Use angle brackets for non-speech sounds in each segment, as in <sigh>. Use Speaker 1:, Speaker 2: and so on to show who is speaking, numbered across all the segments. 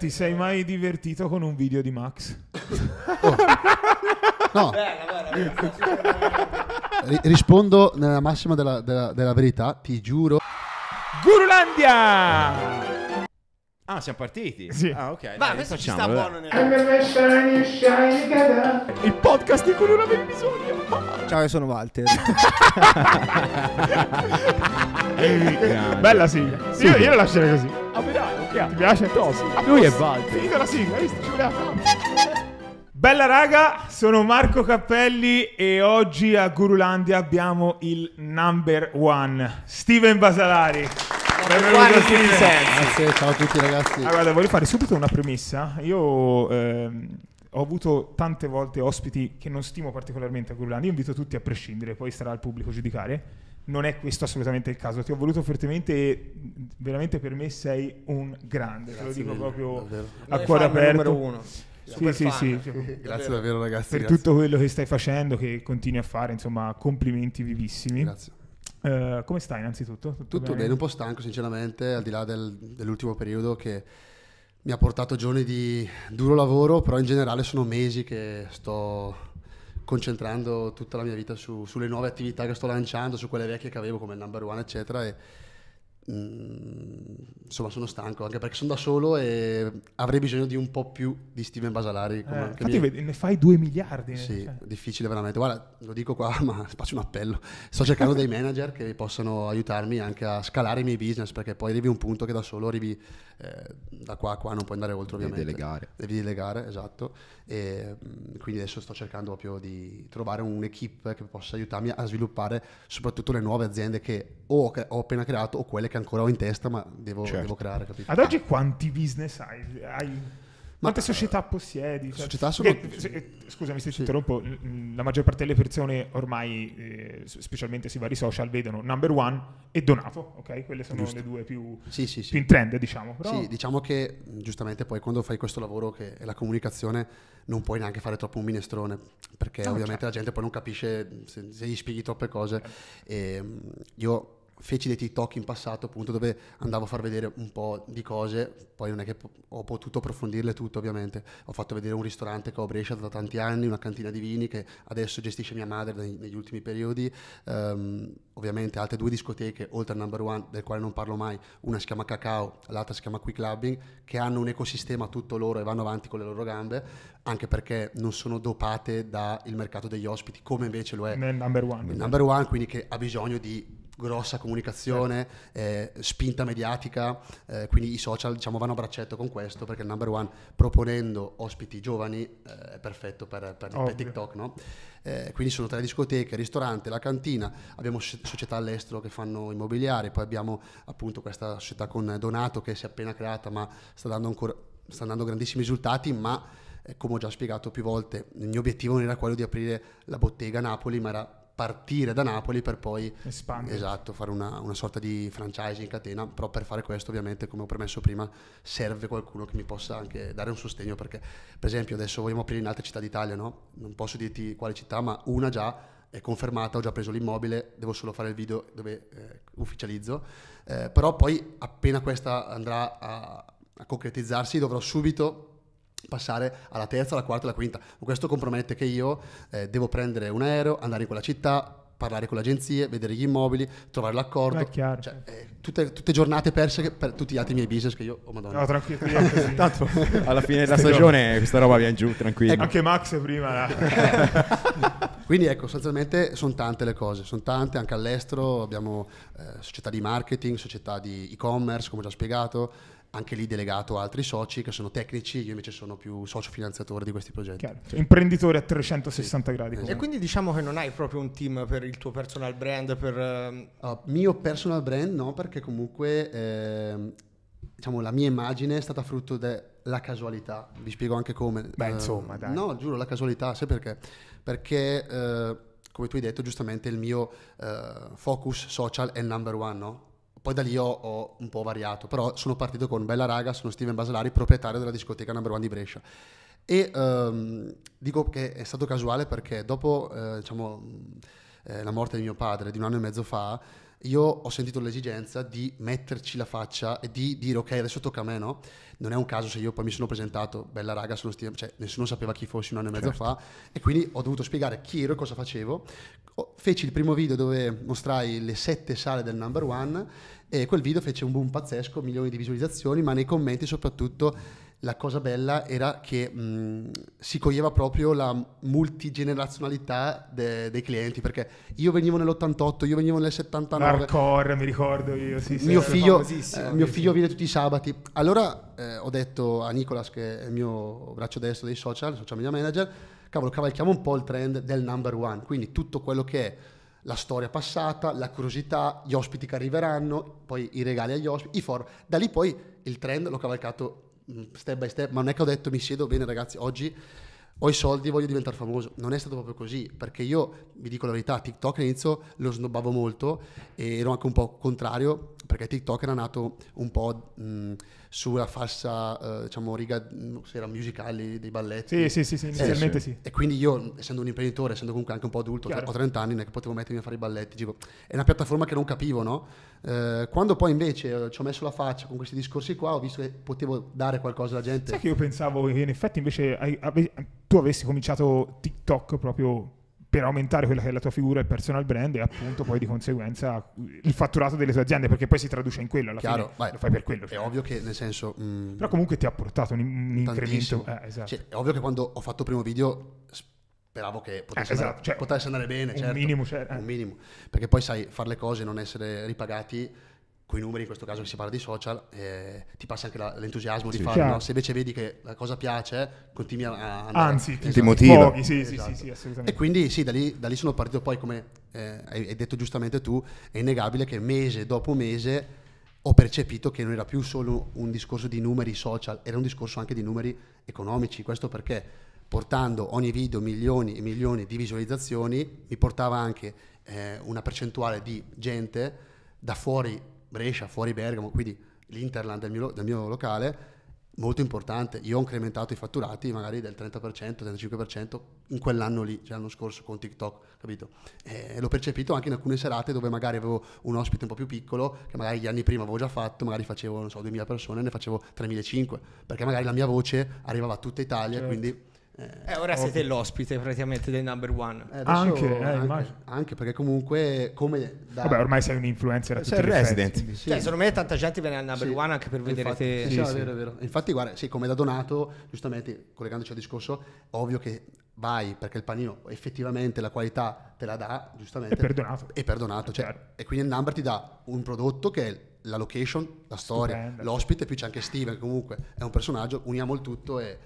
Speaker 1: ti sei mai divertito con un video di Max? Oh. No. Bella,
Speaker 2: rispondo nella massima della, della, della verità, ti giuro.
Speaker 3: Gurulandia! Ah, siamo partiti? Sì.
Speaker 4: Ah, ok. Ma questo ci sta buono
Speaker 1: nel... Il podcast di cui non bisogno.
Speaker 4: Ciao, io sono Walter. <laughs> Bella sigla. Sì. Io, io la lascerei così. Ah, minchia. Ti piace? Tosi. Lui
Speaker 1: è Walter. Finita la sigla, hai visto? Ci voleva Bella raga, sono Marco Cappelli e oggi a Gurulandia abbiamo il number one, Steven Basalari. Benvenuto Steven. Ah, ciao a tutti ragazzi. Allora, ah, guarda, voglio fare subito una premessa. Io ehm, ho avuto tante volte ospiti che non stimo particolarmente a Gurulandia, io invito tutti a prescindere, poi sarà al pubblico a giudicare non è questo assolutamente il caso. Ti ho voluto fortemente e veramente per me sei un grande, Grazie te lo dico bello, proprio bello. a cuore aperto. Sì, sì, sì, cioè, Grazie davvero, davvero ragazzi. Per grazie. tutto quello che stai facendo, che continui a fare, insomma, complimenti vivissimi. Grazie. Uh, come stai
Speaker 2: innanzitutto? Tutto, tutto bene? bene? un po' stanco sinceramente, al di là del, dell'ultimo periodo che mi ha portato giorni di duro lavoro, però in generale sono mesi che sto concentrando tutta la mia vita su, sulle nuove attività che sto lanciando, su quelle vecchie che avevo come il number one, eccetera. E, Mm, insomma sono stanco anche perché sono da solo e avrei bisogno di un po' più di Steven Basalari eh, infatti mia...
Speaker 1: ne fai 2 miliardi sì, cioè.
Speaker 2: difficile veramente guarda lo dico qua <laughs> ma faccio un appello sto cercando dei manager che possano aiutarmi anche a scalare i miei business perché poi arrivi a un punto che da solo arrivi eh, da qua a qua non puoi andare oltre devi ovviamente delegare. devi delegare esatto e mm, quindi adesso sto cercando proprio di trovare un'equipe che possa aiutarmi a sviluppare soprattutto le nuove aziende che ho, ho appena creato o quelle che ancora ho in testa, ma devo, certo. devo creare. Capito? Ad oggi
Speaker 1: quanti business hai? hai quante ma, eh, società possiedi? Cioè, società sono... che, se, eh, scusami se sì. ti interrompo, la maggior parte delle persone ormai, eh, specialmente sui vari social, vedono Number One e Donato, ok? Quelle sono Giusto. le due più,
Speaker 2: sì, sì, più, in trend, diciamo. Però... Sì, diciamo che giustamente poi quando fai questo lavoro che è la comunicazione non puoi neanche fare troppo un minestrone, perché no, ovviamente certo. la gente poi non capisce se, se gli spieghi troppe cose. Certo. E, io feci dei TikTok in passato appunto dove andavo a far vedere un po' di cose, poi non è che ho potuto approfondirle tutte ovviamente, ho fatto vedere un ristorante che ho a Brescia da tanti anni, una cantina di vini che adesso gestisce mia madre negli ultimi periodi, um, ovviamente altre due discoteche oltre al number one del quale non parlo mai, una si chiama Cacao, l'altra si chiama Quick Clubbing, che hanno un ecosistema tutto loro e vanno avanti con le loro gambe, anche perché non sono dopate dal mercato degli ospiti come invece lo è il number one, number one quindi che ha bisogno di grossa comunicazione, eh, spinta mediatica, eh, quindi i social diciamo, vanno a braccetto con questo perché il number one proponendo ospiti giovani eh, è perfetto per, per, per TikTok, no? Eh, quindi sono tre discoteche, ristorante, la cantina, abbiamo società all'estero che fanno immobiliare, poi abbiamo appunto questa società con Donato che si è appena creata ma sta dando, ancora, sta dando grandissimi risultati, ma eh, come ho già spiegato più volte, il mio obiettivo non era quello di aprire la bottega a Napoli, ma era partire da Napoli per poi Espandere. Esatto, fare una, una, sorta di franchise in catena, però per fare questo ovviamente, come ho premesso prima, serve qualcuno che mi possa anche dare un sostegno, perché per esempio adesso vogliamo aprire in altre città d'Italia, no? Non posso dirti quale città, ma una già è confermata, ho già preso l'immobile, devo solo fare il video dove eh, ufficializzo, eh, però poi appena questa andrà a, a concretizzarsi dovrò subito passare alla terza, alla quarta alla quinta. Questo compromette che io eh, devo prendere un aereo, andare in quella città, parlare con le agenzie, vedere gli immobili, trovare l'accordo. Ah, chiaro. Cioè, eh, tutte, tutte, giornate perse per tutti gli altri miei business che io, oh madonna. No, tranquillo. <laughs> Tanto alla fine della stagione questa roba viene giù, tranquillo. Ecco. Anche Max prima. Eh. <laughs> Quindi ecco, sostanzialmente sono tante le cose, sono tante anche all'estero, abbiamo eh, società di marketing, società di e-commerce, come ho già spiegato, anche lì delegato a altri soci che sono tecnici, io invece sono più socio finanziatore di questi progetti. Sì. Cioè, imprenditore
Speaker 1: a 360
Speaker 2: sì. gradi. Esatto. E quindi
Speaker 4: diciamo che non hai proprio un team per il tuo personal brand? Per...
Speaker 2: Uh, mio personal brand no, perché comunque eh, diciamo, la mia immagine è stata frutto della casualità, vi spiego anche come. Beh, ehm, insomma, dai. No, giuro, la casualità, sai perché? Perché... Uh, come tu hai detto, giustamente il mio eh, focus social è il number one, no? Poi da lì ho, ho, un po' variato, però sono partito con Bella Raga, sono Steven Basilari, proprietario della discoteca Number One di Brescia. E ehm, dico che è stato casuale perché dopo eh, diciamo, eh, la morte di mio padre di un anno e mezzo fa, io ho sentito l'esigenza di metterci la faccia e di dire ok adesso tocca a me no? Non è un caso se io poi mi sono presentato, bella raga, sono sti- cioè, nessuno sapeva chi fossi un anno e mezzo certo. fa e quindi ho dovuto spiegare chi ero e cosa facevo. Feci il primo video dove mostrai le sette sale del number one e quel video fece un boom pazzesco, milioni di visualizzazioni, ma nei commenti soprattutto la cosa bella era che mh, mm, si coglieva proprio la multigenerazionalità de- dei clienti, perché io venivo nell'88, io venivo nel 79. Hardcore, mi
Speaker 1: ricordo io, sì, sì Mio figlio, eh, mio figlio
Speaker 2: viene tutti i sabati. Allora eh, ho detto a Nicolas, che è il mio braccio destro dei social, social media manager, cavolo, cavalchiamo un po' il trend del number one, quindi tutto quello che è la storia passata, la curiosità, gli ospiti che arriveranno, poi i regali agli ospiti, i forum. Da lì poi il trend l'ho cavalcato step by step, ma non è che ho detto mi siedo bene ragazzi, oggi ho i soldi, voglio diventare famoso. Non è stato proprio così, perché io vi dico la verità, TikTok all'inizio lo snobbavo molto e ero anche un po' contrario, perché TikTok era nato un po' mh, sulla falsa, eh, diciamo, riga, se era musicale dei balletti. Sì, sì, sì, sì eh, inizialmente eh, sì. E quindi io, essendo un imprenditore, essendo comunque anche un po' adulto, Chiaro. ho 30 anni, non è che potevo mettermi a fare i balletti. Dico, è una piattaforma che non capivo, no? Eh, quando poi invece eh, ci ho messo la faccia con questi discorsi qua, ho visto che potevo dare qualcosa alla gente. Sai che io pensavo che in effetti invece
Speaker 1: tu avessi cominciato TikTok proprio per aumentare quella che è la tua figura e il personal brand e appunto poi di conseguenza il fatturato delle tue aziende perché poi si traduce in quello alla Chiaro, fine vai, lo fai per
Speaker 2: quello cioè. è ovvio che nel senso mh, mm, però comunque
Speaker 1: ti ha portato un, un incremento eh, esatto. cioè,
Speaker 2: è ovvio che quando ho fatto il primo video speravo che potesse, eh, esatto, andare, cioè, potesse andare, bene un certo, minimo, certo. un minimo perché poi sai fare le cose e non essere ripagati con i numeri, in questo caso che si parla di social, eh, ti passa anche la, l'entusiasmo sì, di farlo. No? Se invece vedi che la cosa piace, continui a andare. Anzi, esatto. ti motiva. Pochi, sì, esatto. sì, e quindi sì, da lì, da lì sono partito poi, come eh, hai detto giustamente tu, è innegabile che mese dopo mese ho percepito che non era più solo un discorso di numeri social, era un discorso anche di numeri economici. Questo perché portando ogni video milioni e milioni di visualizzazioni mi portava anche eh, una percentuale di gente da fuori Brescia, fuori Bergamo, quindi l'Interland del mio, del mio locale, molto importante. Io ho incrementato i fatturati magari del 30%, 35% in quell'anno lì, cioè l'anno scorso con TikTok, capito? E l'ho percepito anche in alcune serate dove magari avevo un ospite un po' più piccolo, che magari gli anni prima avevo già fatto, magari facevo, non so, 2000 persone, ne facevo 3500, perché magari la mia voce arrivava a tutta Italia, certo. quindi eh, ora ovvio. siete l'ospite praticamente del number one.
Speaker 4: Eh, anche, eh, anche,
Speaker 2: anche, perché comunque come da... Vabbè, ormai sei un influencer a sei resident. Festi, sì. Cioè, secondo me tanta gente viene al number sì. one anche per vedere Infatti, te. Sì, sì, sì. Vero, vero. Infatti, guarda, sì, come da Donato, giustamente collegandoci al discorso, ovvio che vai perché il panino effettivamente la qualità te la dà, giustamente. E perdonato. E perdonato, cioè, certo. e quindi il number ti dà un prodotto che è la location, la storia, Stupenda. l'ospite, più c'è anche Steven, comunque è un personaggio, uniamo il tutto e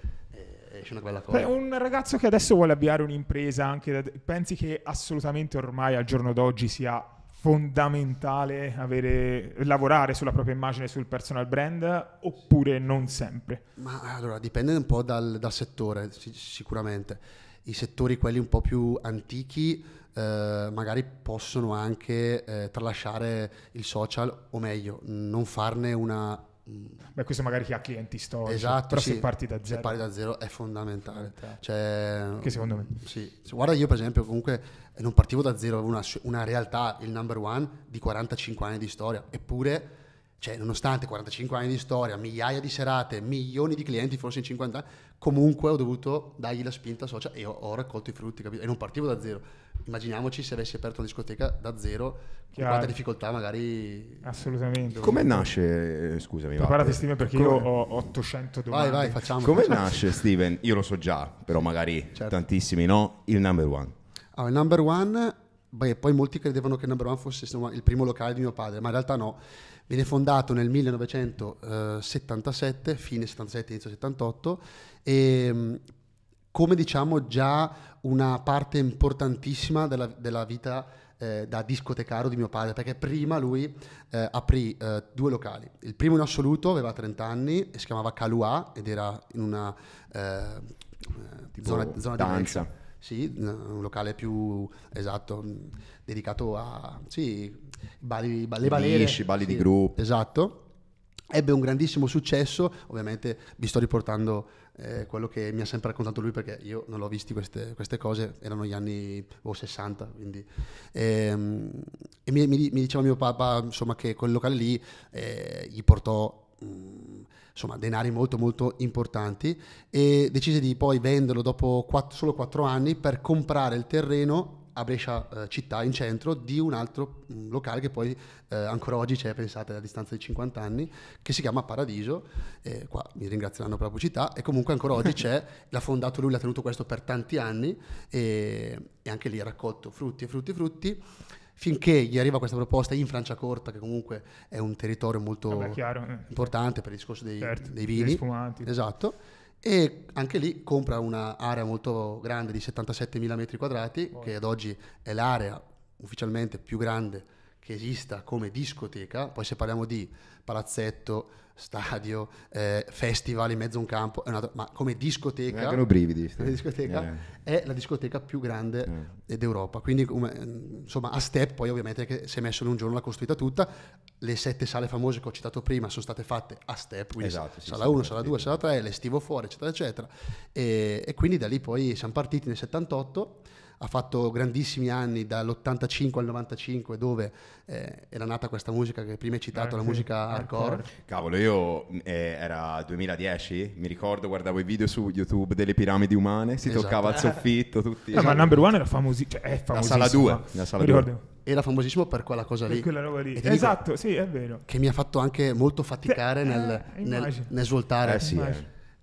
Speaker 2: è una bella cosa. Beh,
Speaker 1: un ragazzo che adesso vuole avviare un'impresa, anche da... pensi che assolutamente ormai al giorno d'oggi sia fondamentale avere, lavorare sulla propria immagine, sul personal brand, oppure non sempre? Ma
Speaker 2: allora dipende un po' dal, dal settore, sic- sicuramente. I settori quelli un po' più antichi eh, magari possono anche eh, tralasciare il social, o meglio, non farne una Beh,
Speaker 1: questo magari chi ha clienti storici, esatto, però sì, se parti da zero. Se parti da zero è
Speaker 2: fondamentale. Cioè, che secondo me. Sì. Guarda, io per esempio comunque eh, non partivo da zero, avevo una, una realtà, il number one, di 45 anni di storia, eppure, cioè, nonostante 45 anni di storia, migliaia di serate, milioni di clienti, forse in 50 anni, comunque ho dovuto dargli la spinta social e ho, ho raccolto i frutti, capito? E non partivo da zero immaginiamoci se avessi aperto una discoteca da zero, Chiaro. quanta difficoltà magari...
Speaker 1: Assolutamente. Come
Speaker 3: nasce, eh, scusami... Preparati Steven perché come... io
Speaker 1: ho 800 domande. Vai, vai, facciamo.
Speaker 2: Come facciamo. nasce
Speaker 3: Steven? Io lo so già, però magari certo. tantissimi no, il number one.
Speaker 2: Allora, il number one, beh, poi molti credevano che il number one fosse insomma, il primo locale di mio padre, ma in realtà no. Viene fondato nel 1977, fine 77, inizio 78, e mm, come diciamo già una parte importantissima della, della vita eh, da discotecaro di mio padre, perché prima lui eh, aprì eh, due locali. Il primo in assoluto aveva 30 anni e si chiamava Calua ed era in una eh, eh, zona, zona danza. di danza. Sì, un locale più esatto, mm, dedicato a sì, balli, balli, balli, Lisci, balli di gruppo. Esatto. Ebbe un grandissimo successo, ovviamente vi sto riportando eh, quello che mi ha sempre raccontato lui, perché io non l'ho visto queste, queste cose, erano gli anni oh, 60, quindi... E, ehm, e mi, mi, mi, diceva mio papà, insomma, che quel locale lì eh, gli portò... Mh, mm, insomma, denari molto molto importanti e decise di poi venderlo dopo 4, solo 4 anni per comprare il terreno a Brescia eh, città, in centro, di un altro mh, mm, locale che poi eh, ancora oggi c'è, pensate, a distanza di 50 anni, che si chiama Paradiso, e qua mi ringrazieranno per la pubblicità, e comunque ancora oggi <laughs> c'è, l'ha fondato lui, l'ha tenuto questo per tanti anni, e, e anche lì ha raccolto frutti e frutti e frutti, finché gli arriva questa proposta in Francia Corta, che comunque è un territorio molto Vabbè, eh. importante per il discorso dei, certo, dei vini. Dei Esatto e anche lì compra un'area molto grande di 77.000 metri quadrati, oh. che ad oggi è l'area ufficialmente più grande che esista come discoteca, poi se parliamo di palazzetto, stadio, eh, festival in mezzo a un campo, una, ma come discoteca, brividi, come discoteca eh. è la discoteca più grande eh. d'Europa. Quindi um, insomma a step poi ovviamente che si è messo in un giorno, l'ha costruita tutta, le sette sale famose che ho citato prima sono state fatte a step, quindi esatto, sì, sala 1, sì, sala 2, sì. sala 3, le stivo fuori, eccetera, eccetera. E, e quindi da lì poi siamo partiti nel 78 ha fatto grandissimi anni dall'85 al 95 dove eh, era nata questa musica che prima hai citato, ah, la musica eh, hardcore.
Speaker 3: Cavolo, io mm, eh, era 2010, mi ricordo, guardavo i video su YouTube delle piramidi umane, si esatto. toccava al soffitto, tutti... No, eh, ma Number One era
Speaker 2: famosi- cioè, è famosissimo. La sala 2, Era famosissimo per quella cosa lì. Per quella roba lì. Esatto, dico, sì, è vero. Che mi ha fatto anche molto faticare Te, nel, eh, nel, nel, svoltare. Sì,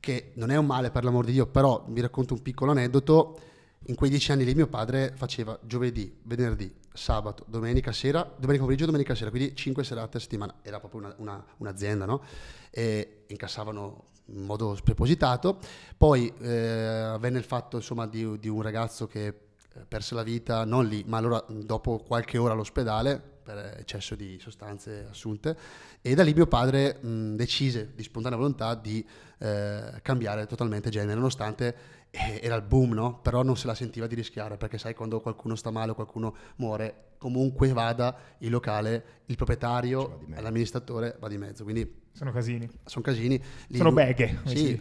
Speaker 2: che non è un male, per l'amor di Dio, però vi racconto un piccolo aneddoto in quei dieci anni lì mio padre faceva giovedì, venerdì, sabato, domenica sera, domenica pomeriggio, domenica sera, quindi cinque serate a settimana. Era proprio una, una, un'azienda, no? E incassavano in modo spropositato. Poi eh, avvenne il fatto insomma, di, di un ragazzo che eh, perse la vita, non lì, ma allora dopo qualche ora all'ospedale per eccesso di sostanze assunte e da lì mio padre mh, decise di spontanea volontà di eh, cambiare totalmente genere, nonostante eh, era il boom, no? Però non se la sentiva di rischiare, perché sai quando qualcuno sta male o qualcuno muore, comunque vada il locale, il proprietario, cioè, l'amministratore va di mezzo. Quindi sono casini. Sono casini. Lì sono beghe. Sì,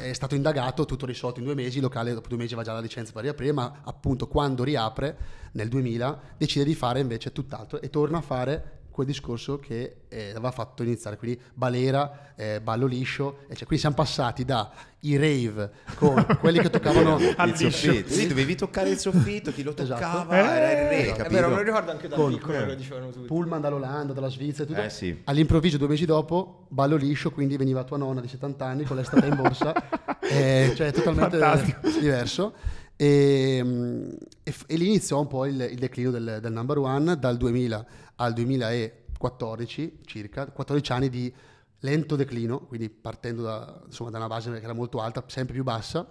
Speaker 2: è stato indagato, tutto risolto in due mesi, il locale dopo due mesi aveva già la licenza per riaprire, ma appunto quando riapre nel 2000 decide di fare invece tutt'altro e torna a fare quel discorso che eh, aveva fatto iniziare, quindi Balera, eh, Ballo Liscio, e cioè, quindi siamo passati da i rave con <laughs> quelli che toccavano il soffitto, sì, dovevi toccare il soffitto, chi lo esatto. toccava esatto. era il eh, re, esatto. capito? È vero, me lo ricordo anche da con, piccolo, eh. lo dicevano tutti. Pullman dall'Olanda, dalla Svizzera, tutto. Eh, sì. all'improvviso due mesi dopo, Ballo Liscio, quindi veniva tua nonna di 70 anni con l'estate in borsa, <laughs> eh, cioè totalmente Fantastico. diverso. Ehm, e, e, e lì iniziò un po' il, il declino del, del, number one dal 2000 al 2014 circa, 14 anni di lento declino, quindi partendo da, insomma, da una base che era molto alta, sempre più bassa,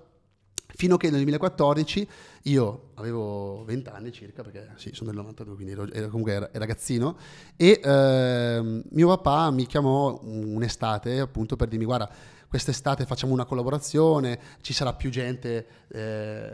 Speaker 2: fino a che nel 2014 io avevo 20 anni circa, perché sì, sono del 92, quindi ero, ero comunque ragazzino, e eh, mio papà mi chiamò un'estate appunto per dirmi guarda, quest'estate facciamo una collaborazione, ci sarà più gente eh,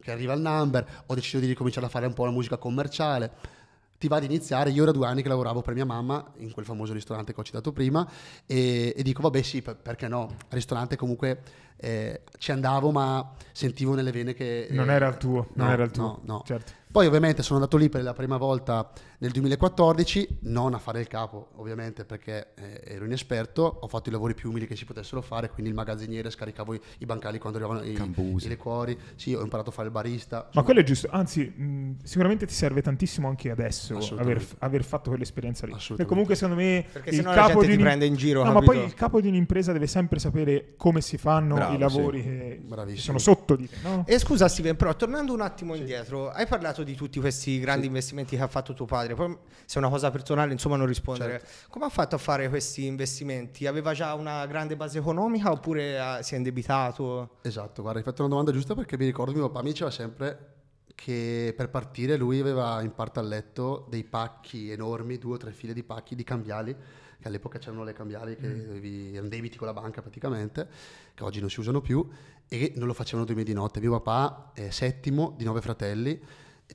Speaker 2: che arriva al number, ho deciso di ricominciare a fare un po' la musica commerciale. Ti va ad iniziare, io ero due anni che lavoravo per mia mamma in quel famoso ristorante che ho citato prima e, e dico vabbè sì, per, perché no, al ristorante comunque eh, ci andavo ma sentivo nelle vene che... Eh, non era il tuo, no, non era il tuo. No, no. Certo. Poi ovviamente sono andato lì per la prima volta nel 2014, non a fare il capo ovviamente perché eh, ero inesperto, ho fatto i lavori più umili che si potessero fare, quindi il magazziniere, scaricavo i, i bancali quando arrivavano i, Cambusi. i liquori, sì, ho imparato a fare il barista. Insomma.
Speaker 1: Ma quello è giusto, anzi mh, sicuramente ti serve tantissimo anche adesso aver, aver, fatto quell'esperienza lì. E comunque secondo me perché il capo di ti prende in giro. No, ma poi il capo di un'impresa deve sempre sapere come si fanno Bravo, i lavori sì. che Bravissimo. sono sotto di te. No?
Speaker 4: E scusa Steven, però tornando un attimo sì. indietro, hai parlato di tutti questi grandi sì. investimenti che ha fatto tuo padre padre, poi se è una cosa personale insomma non rispondere. Certo. Come ha fatto a fare questi investimenti? Aveva già una grande base economica oppure ha, ah, si è
Speaker 2: indebitato? Esatto, guarda, hai fatto una domanda giusta perché mi ricordo mio papà mi diceva sempre che per partire lui aveva in parte a letto dei pacchi enormi, due o tre file di pacchi di cambiali, che all'epoca c'erano le cambiali che mm. erano debiti con la banca praticamente, che oggi non si usano più, e non lo facevano due di notte. Mio papà è settimo di nove fratelli,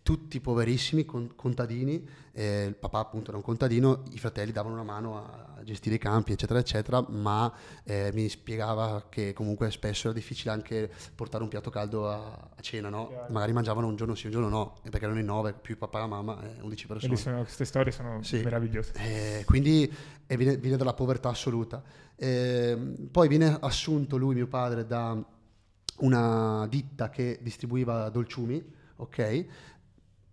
Speaker 2: tutti poverissimi, contadini, eh, il papà appunto era un contadino, i fratelli davano una mano a, gestire i campi, eccetera, eccetera, ma eh, mi spiegava che comunque spesso era difficile anche portare un piatto caldo a, a cena, no? Magari mangiavano un giorno sì, un giorno no, perché erano in nove, più papà, e mamma, eh, 11 persone. Sono, queste storie sono sì. meravigliose. Eh, quindi eh, viene, viene, dalla povertà assoluta. Ehm, poi viene assunto lui, mio padre, da una ditta che distribuiva dolciumi, ok?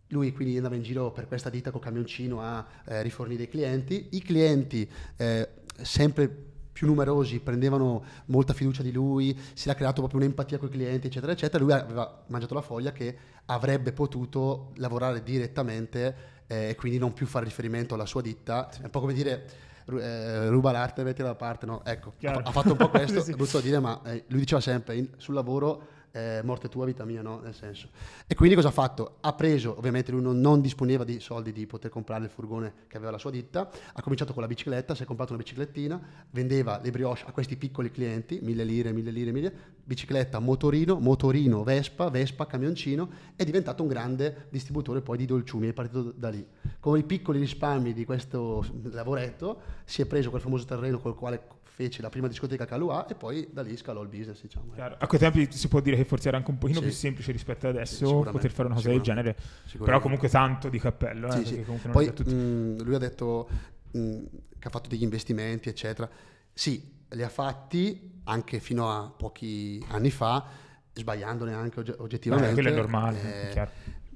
Speaker 2: Lui quindi andava in giro per questa ditta con camioncino a eh, rifornire i clienti. I clienti, eh, sempre più numerosi, prendevano molta fiducia di lui, si era creato proprio un'empatia con i clienti, eccetera, eccetera. Lui aveva mangiato la foglia che avrebbe potuto lavorare direttamente eh, e quindi non più fare riferimento alla sua ditta. È un po' come dire eh, ruba l'arte e metti da parte, no? Ecco, Chiaro. ha, fatto un po' questo, <laughs> sì. brutto dire, ma eh, lui diceva sempre sul lavoro eh, morte tua, vita mia, no? Nel senso. E quindi cosa ha fatto? Ha preso, ovviamente lui non, non disponeva di soldi di poter comprare il furgone che aveva la sua ditta, ha cominciato con la bicicletta, si è comprato una biciclettina, vendeva le brioche a questi piccoli clienti, mille lire, mille lire, mille, bicicletta, motorino, motorino, Vespa, Vespa, camioncino, è diventato un grande distributore poi di dolciumi, è partito da lì. Con i piccoli risparmi di questo lavoretto si è preso quel famoso terreno col quale fece la prima discoteca a Caluà e poi da lì scalò il business. Diciamo. Eh.
Speaker 1: Chiaro. A quei tempi si può dire che forse era anche un pochino sì. più semplice rispetto ad adesso sì, poter fare una cosa del genere, però comunque tanto di cappello. Eh, sì, poi mh,
Speaker 2: mm, lui ha detto mh, mm, che ha fatto degli investimenti, eccetera. Sì, li ha fatti anche fino a pochi anni fa, sbagliandone anche og- oggettivamente. Eh, quello è normale, eh,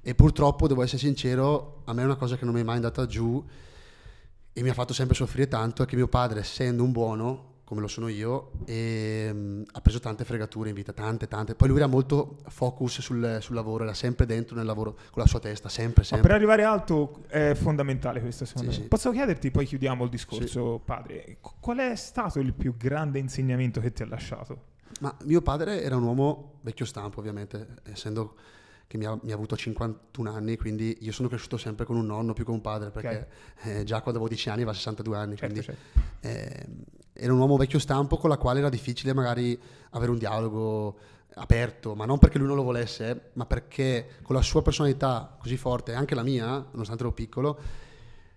Speaker 2: E purtroppo, devo essere sincero, a me è una cosa che non mi è mai andata giù e mi ha fatto sempre soffrire tanto è che mio padre, essendo un buono, come lo sono io, e um, ha preso tante fregature in vita, tante, tante. Poi lui era molto focus sul, sul, lavoro, era sempre dentro nel lavoro, con la sua testa, sempre, sempre. Ma per
Speaker 1: arrivare alto è fondamentale questo, secondo sì, me. Sì.
Speaker 2: Posso chiederti, poi chiudiamo il discorso, sì. padre,
Speaker 1: qual è stato il più grande insegnamento che ti ha lasciato?
Speaker 2: Ma mio padre era un uomo vecchio stampo, ovviamente, essendo che mi ha, mi ha, avuto 51 anni, quindi io sono cresciuto sempre con un nonno più che un padre, perché okay. eh, già quando avevo 10 anni aveva 62 anni, certo, quindi certo. Eh, era un uomo vecchio stampo con la quale era difficile magari avere un dialogo aperto, ma non perché lui non lo volesse, ma perché con la sua personalità così forte, anche la mia, nonostante ero piccolo,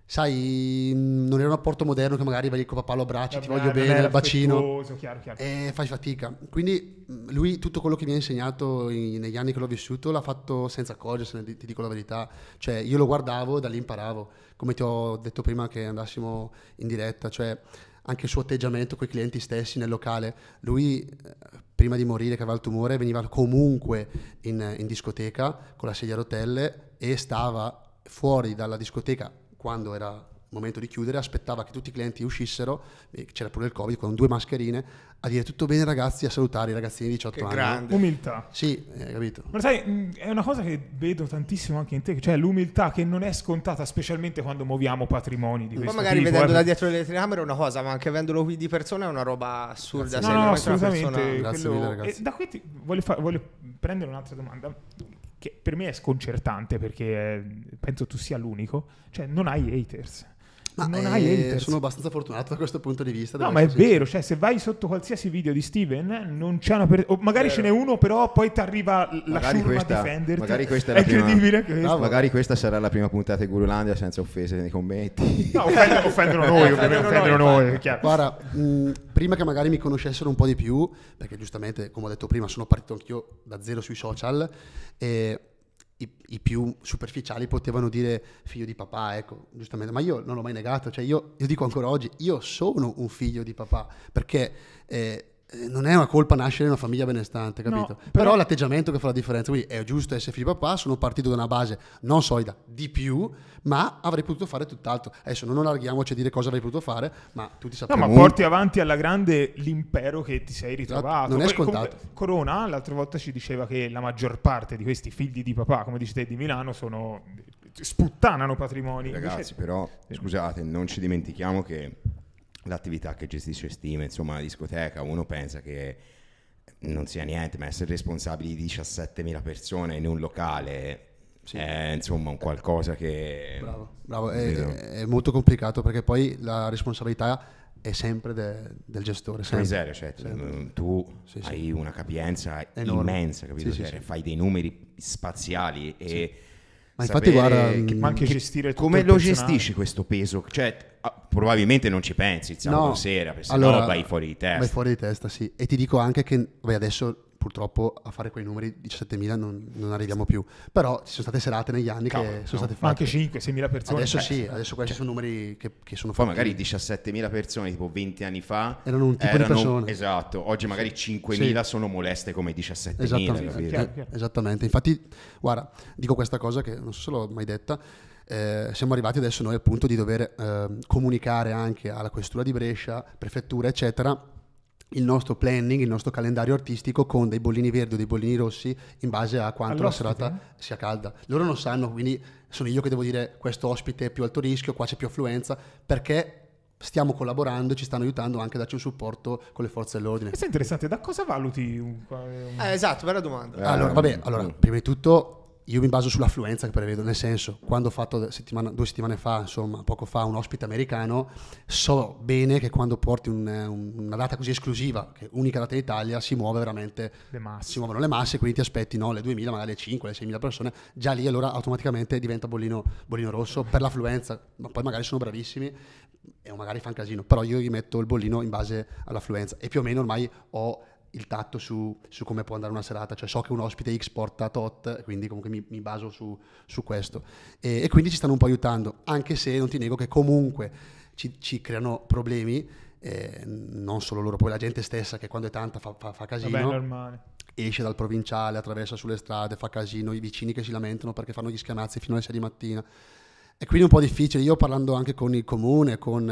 Speaker 2: sai, mm, non era un rapporto moderno che magari vai con papà lo abbracci, ti voglio bene, il bacino, chiaro, chiaro. e fai fatica. Quindi mm, lui tutto quello che mi ha insegnato in, negli anni che l'ho vissuto l'ha fatto senza accorgersene, ti dico la verità. Cioè io lo guardavo e da lì imparavo, come ti ho detto prima che andassimo in diretta, cioè anche il suo atteggiamento con i clienti stessi nel locale. Lui, eh, prima di morire, che aveva il tumore, veniva comunque in, in discoteca con la sedia a rotelle e stava fuori dalla discoteca quando era momento di chiudere, aspettava che tutti i clienti uscissero, c'era pure il Covid con due mascherine, a dire tutto bene ragazzi, a salutare i ragazzini di 18 che anni. Grande. Umiltà. Sì, hai eh, capito. Ma sai,
Speaker 1: mm, è una cosa che vedo tantissimo anche in te, cioè l'umiltà che non è scontata, specialmente quando muoviamo patrimoni di questo Ma magari tipo, vedendo eh. da dietro
Speaker 4: le telecamere è una cosa, ma anche vendolo qui di persona è una roba assurda. Grazie. No, no, assolutamente. Persona... Grazie quello... mille ragazzi. E
Speaker 1: eh, da qui ti... voglio, fa... voglio prendere un'altra domanda che per me è sconcertante perché penso tu sia l'unico, cioè non hai haters. Ma non eh, hai haters. Sono
Speaker 2: abbastanza fortunato da questo punto di vista. No, ma è vero,
Speaker 1: cioè se vai sotto qualsiasi video di Steven, non c'è una per... o magari vero. Eh. ce n'è uno, però poi ti arriva la sciurma a difenderti. Magari questa è, <laughs> la è prima... incredibile questa. No,
Speaker 3: magari questa sarà la prima puntata di Gurulandia senza offese nei commenti. No, <laughs> offendono, offendono noi, ovviamente offendono noi, chiaro. Guarda,
Speaker 2: mh, mm, prima che magari mi conoscessero un po' di più, perché giustamente, come ho detto prima, sono partito anch'io da zero sui social e i, i, più superficiali potevano dire figlio di papà, ecco, giustamente, ma io non l'ho mai negato, cioè io, io dico ancora oggi, io sono un figlio di papà, perché eh, eh, non è una colpa nascere in una famiglia benestante, capito? No, però... però, l'atteggiamento che fa la differenza, quindi è giusto essere figlio di papà, sono partito da una base non solida di più, ma avrei potuto fare tutt'altro. Adesso non allarghiamoci a dire cosa avrei potuto fare, ma tutti sappiamo. No, ma porti avanti alla grande l'impero che ti sei esatto, ritrovato. Non è scontato.
Speaker 1: Comunque, Corona l'altra volta ci diceva che la maggior parte di questi figli di papà, come dici te, di Milano sono sputtanano patrimoni. Ragazzi, Invece...
Speaker 3: però, scusate, non ci dimentichiamo che l'attività che gestisce Steam, insomma la discoteca, uno pensa che non sia niente, ma essere responsabili di 17.000 persone in un locale sì. è insomma un qualcosa che... Bravo, bravo. È,
Speaker 2: è, molto complicato perché poi la responsabilità è sempre de, del gestore. Sempre. Miseria, cioè, certo. sempre. Mm, tu sì, hai una
Speaker 3: capienza Enorme. immensa, capito? Sì, Cioè, fai dei numeri spaziali e ma infatti guarda, che, ma mm, anche che, gestire come lo gestisci questo peso? Cioè, ah, probabilmente non ci pensi il sabato no, sera, perché allora, no vai fuori di testa. Vai
Speaker 2: fuori di testa, sì. E ti dico anche che beh, adesso purtroppo a fare quei numeri 17.000 non, non arriviamo più. Però ci sono state serate negli anni Cavolo, che sono no? state fatte. anche
Speaker 1: 5-6.000 persone. Adesso cioè. sì,
Speaker 2: adesso questi cioè, sono numeri che, che sono fatti. Poi magari
Speaker 3: 17.000 persone tipo 20 anni fa erano un tipo erano, di persone. Esatto, oggi magari 5.000 sì. sono moleste come 17.000. Esattamente.
Speaker 2: Eh, Esattamente. Infatti, guarda, dico questa cosa che non so se l'ho mai detta. Eh, siamo arrivati adesso noi appunto punto di dover ehm, comunicare anche alla questura di Brescia, prefettura, eccetera, il nostro planning, il nostro calendario artistico con dei bollini verdi o dei bollini rossi in base a quanto All'ospite. la serata sia calda. Loro non sanno, quindi sono io che devo dire questo ospite è più alto rischio, qua c'è più affluenza, perché stiamo collaborando e ci stanno aiutando anche a darci un supporto con le forze dell'ordine. Questo è interessante, da cosa valuti? Un...
Speaker 4: un... Eh, esatto, bella domanda. Allora, vabbè, allora, mm.
Speaker 2: prima di tutto io mi baso sull'affluenza che prevedo, nel senso, quando ho fatto settimana, due settimane fa, insomma, poco fa, un ospite americano, so bene che quando porti un, un, una data così esclusiva, che è unica data in Italia, si muove veramente, le masse. si muovono le masse, quindi ti aspetti no, le 2.000, magari le 5, le 6.000 persone, già lì allora automaticamente diventa bollino, bollino rosso per l'affluenza, ma poi magari sono bravissimi e magari fa un casino, però io gli metto il bollino in base all'affluenza e più o meno ormai ho il tatto su, su, come può andare una serata, cioè so che un ospite X porta tot, quindi comunque mi, mi baso su, su questo. E, e, quindi ci stanno un po' aiutando, anche se non ti nego che comunque ci, ci creano problemi, eh, non solo loro, poi la gente stessa che quando è tanta fa, fa, fa casino. Vabbè, esce dal provinciale, attraversa sulle strade, fa casino, i vicini che si lamentano perché fanno gli schiamazzi fino alle 6 di mattina. E quindi è un po' difficile. Io parlando anche con il comune, con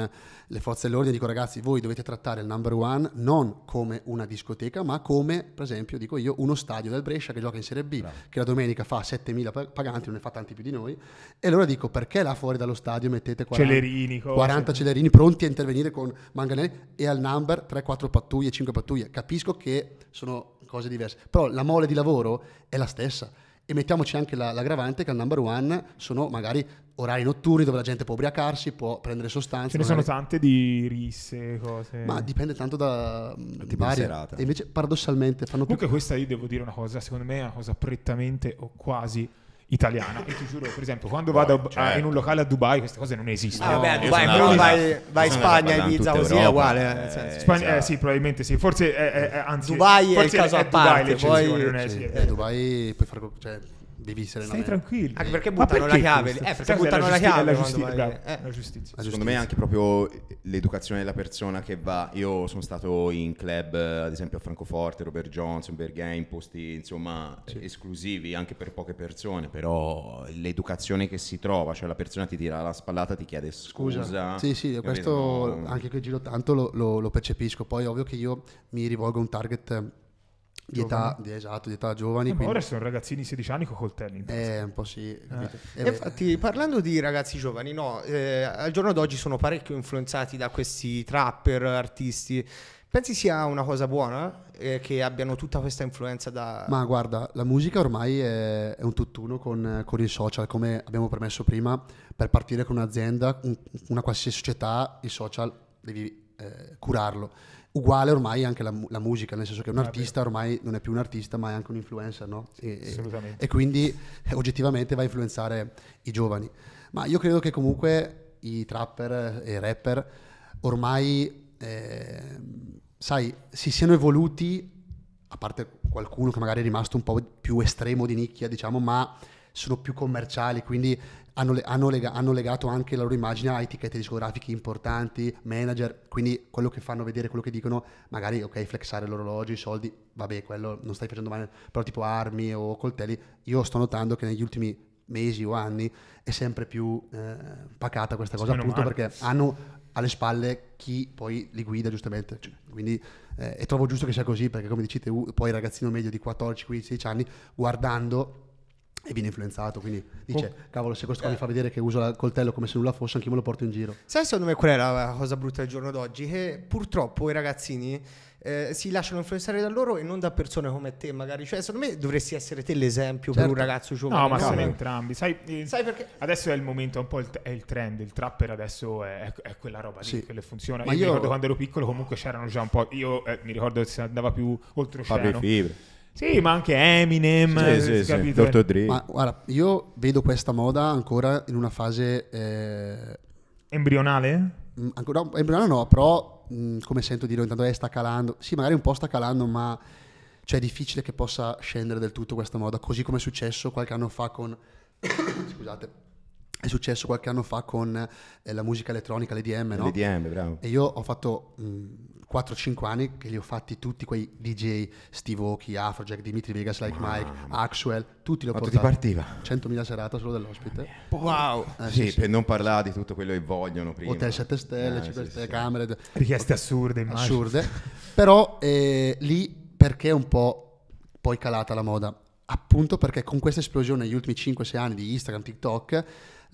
Speaker 2: le forze dell'ordine, dico ragazzi, voi dovete trattare il number one non come una discoteca, ma come, per esempio, dico io, uno stadio del Brescia che gioca in Serie B, Bravo. che la domenica fa 7.000 paganti, non ne fa tanti più di noi. E allora dico, perché là fuori dallo stadio mettete 40 celerini, 40 celerini pronti a intervenire con manganelli e al number 3-4 pattuglie, 5 pattuglie? Capisco che sono cose diverse, però la mole di lavoro è la stessa e mettiamoci anche la, l'aggravante che al number one sono magari orari notturni dove la gente può ubriacarsi, può prendere sostanze. Ce ne magari... sono tante di risse, cose. Ma dipende tanto da tipo mm, serata. E invece paradossalmente fanno
Speaker 1: Comunque più... questa io devo dire una cosa, secondo me è una cosa prettamente o quasi italiana. E ti giuro, per esempio, quando vado a- cioè, a- in un locale a Dubai, queste cose non esistono. Ah, vabbè, a Dubai, sono però vai, vai in Spagna, a Ibiza, così è uguale. nel eh, eh, cioè, senso. Spagna- eh, sì, probabilmente sì. Forse è, è- è- anzi, Dubai è il forse caso a
Speaker 2: Dubai parte, poi- non è- sì, è vero. Eh, Dubai puoi fare, cioè, devi essere Stai tranquillo. Anche perché buttano perché la chiave. Eh, perché cioè, Stai buttano la, chiave. La giustizia, la giustizia, eh. la giustizia. Secondo me è anche
Speaker 3: proprio l'educazione della persona che va. Io sono stato in club, ad esempio a Francoforte, Robert Johnson, Berghain, posti insomma sì. esclusivi anche per poche persone, però l'educazione che si trova, cioè la persona ti tira la spallata, ti chiede scusa. scusa. Sì, sì, questo
Speaker 2: vedo... anche che giro tanto lo, lo, lo percepisco. Poi ovvio che io mi rivolgo a un target di età, di, esatto, di età giovani. Eh, quindi... Ora sono ragazzini 16 anni con coltelli. Eh, un po' sì. Eh. eh
Speaker 4: Infatti, parlando di ragazzi giovani, no, eh, al giorno d'oggi sono parecchio influenzati da questi trapper, artisti. Pensi sia una cosa buona eh, che abbiano tutta questa influenza da...
Speaker 2: Ma guarda, la musica ormai è, è un tutt'uno con, con i social, come abbiamo permesso prima, per partire con un'azienda, un, una qualsiasi società, i social devi eh, curarlo uguale ormai anche la, la, musica, nel senso che un ah, artista ormai non è più un artista ma è anche un influencer, no? E, Assolutamente. e quindi eh, oggettivamente va a influenzare i giovani. Ma io credo che comunque i trapper e i rapper ormai, eh, sai, si siano evoluti, a parte qualcuno che magari è rimasto un po' più estremo di nicchia, diciamo, ma sono più commerciali, quindi hanno, hanno, lega, hanno, legato anche la loro immagine a etichette discografiche importanti, manager, quindi quello che fanno vedere, quello che dicono, magari ok, flexare l'orologio, i soldi, vabbè, quello non stai facendo male, però tipo armi o coltelli, io sto notando che negli ultimi mesi o anni è sempre più eh, pacata questa cosa, appunto male. perché hanno alle spalle chi poi li guida giustamente. Cioè, quindi, eh, e trovo giusto che sia così, perché come dici te, poi il ragazzino medio di 14, 15, 16 anni, guardando e viene influenzato, quindi dice, oh. cavolo, se questo qua eh. mi fa vedere che uso il coltello come se nulla fosse, anche io me lo porto in giro.
Speaker 4: Sai secondo me qual è la cosa brutta del giorno d'oggi? Che purtroppo i ragazzini eh, si lasciano influenzare da loro e non da persone come te, magari. Cioè, secondo me dovresti essere te l'esempio certo. per un certo. ragazzo giovane. No, ma no? sono entrambi. Sai, eh,
Speaker 1: Sai, perché? Adesso è il momento, un po' il, è il trend, il trapper adesso è, è quella roba lì che le funziona. Ma io, io ricordo quando ero piccolo comunque c'erano già un po'... Io eh, mi ricordo che si andava più oltre. Fabri Fibre.
Speaker 2: Sì, ma anche Eminem, sì, sì, eh, sì, Dr. Dre. Ma guarda, io vedo questa moda ancora in una fase... Eh... Embrionale? Mm, ancora, no, embrionale no, però mh, mm, come sento dire intanto eh, sta calando. Sì, magari un po' sta calando, ma cioè, è difficile che possa scendere del tutto questa moda, così come è successo qualche anno fa con... <coughs> Scusate. È successo qualche anno fa con eh, la musica elettronica, l'EDM, no? L'EDM, bravo. E io ho fatto... Mh, mm, 4-5 anni che li ho fatti tutti quei DJ, Steve Oki, Afrojack, Dimitri Vegas, Like wow. Mike, Axwell, tutti li ho Quanto ti partiva? 100.000 serate solo dell'ospite. wow!
Speaker 3: Eh, sì, sì, sì, per non parlare di tutto quello che vogliono prima. Hotel 7 stelle, eh, 5
Speaker 2: sì, stelle, camere. Richieste assurde, immagino. Assurde. Però eh, lì perché è un po' poi calata la moda? Appunto perché con questa esplosione negli ultimi 5-6 anni di Instagram, TikTok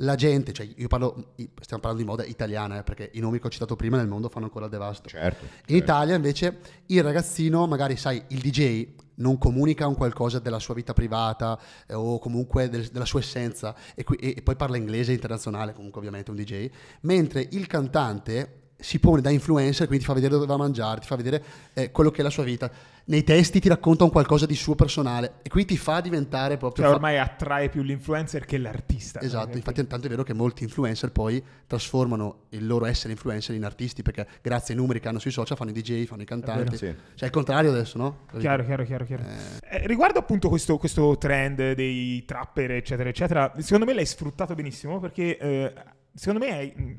Speaker 2: la gente, cioè io parlo, stiamo parlando di moda italiana, eh, perché i nomi che ho citato prima nel mondo fanno ancora il devasto. Certo, in certo. Italia invece il ragazzino, magari sai, il DJ non comunica un qualcosa della sua vita privata eh, o comunque del, della sua essenza e, qui, e, e, poi parla inglese internazionale, comunque ovviamente un DJ, mentre il cantante si pone da influencer, quindi ti fa vedere dove va a mangiare, ti fa vedere eh, quello che è la sua vita. Nei testi ti racconta un qualcosa di suo personale e qui ti fa diventare proprio... Cioè ormai fa... attrae più l'influencer che l'artista. Esatto, infatti tanto è vero che molti influencer poi trasformano il loro essere influencer in artisti perché grazie ai numeri che hanno sui social fanno i DJ, fanno i cantanti. Sì. Cioè è il contrario adesso, no? Chiaro,
Speaker 1: chiaro, chiaro. chiaro. Eh.
Speaker 2: eh... riguardo appunto questo, questo, trend dei trapper, eccetera, eccetera, secondo me l'hai
Speaker 1: sfruttato benissimo perché eh, secondo me hai mm,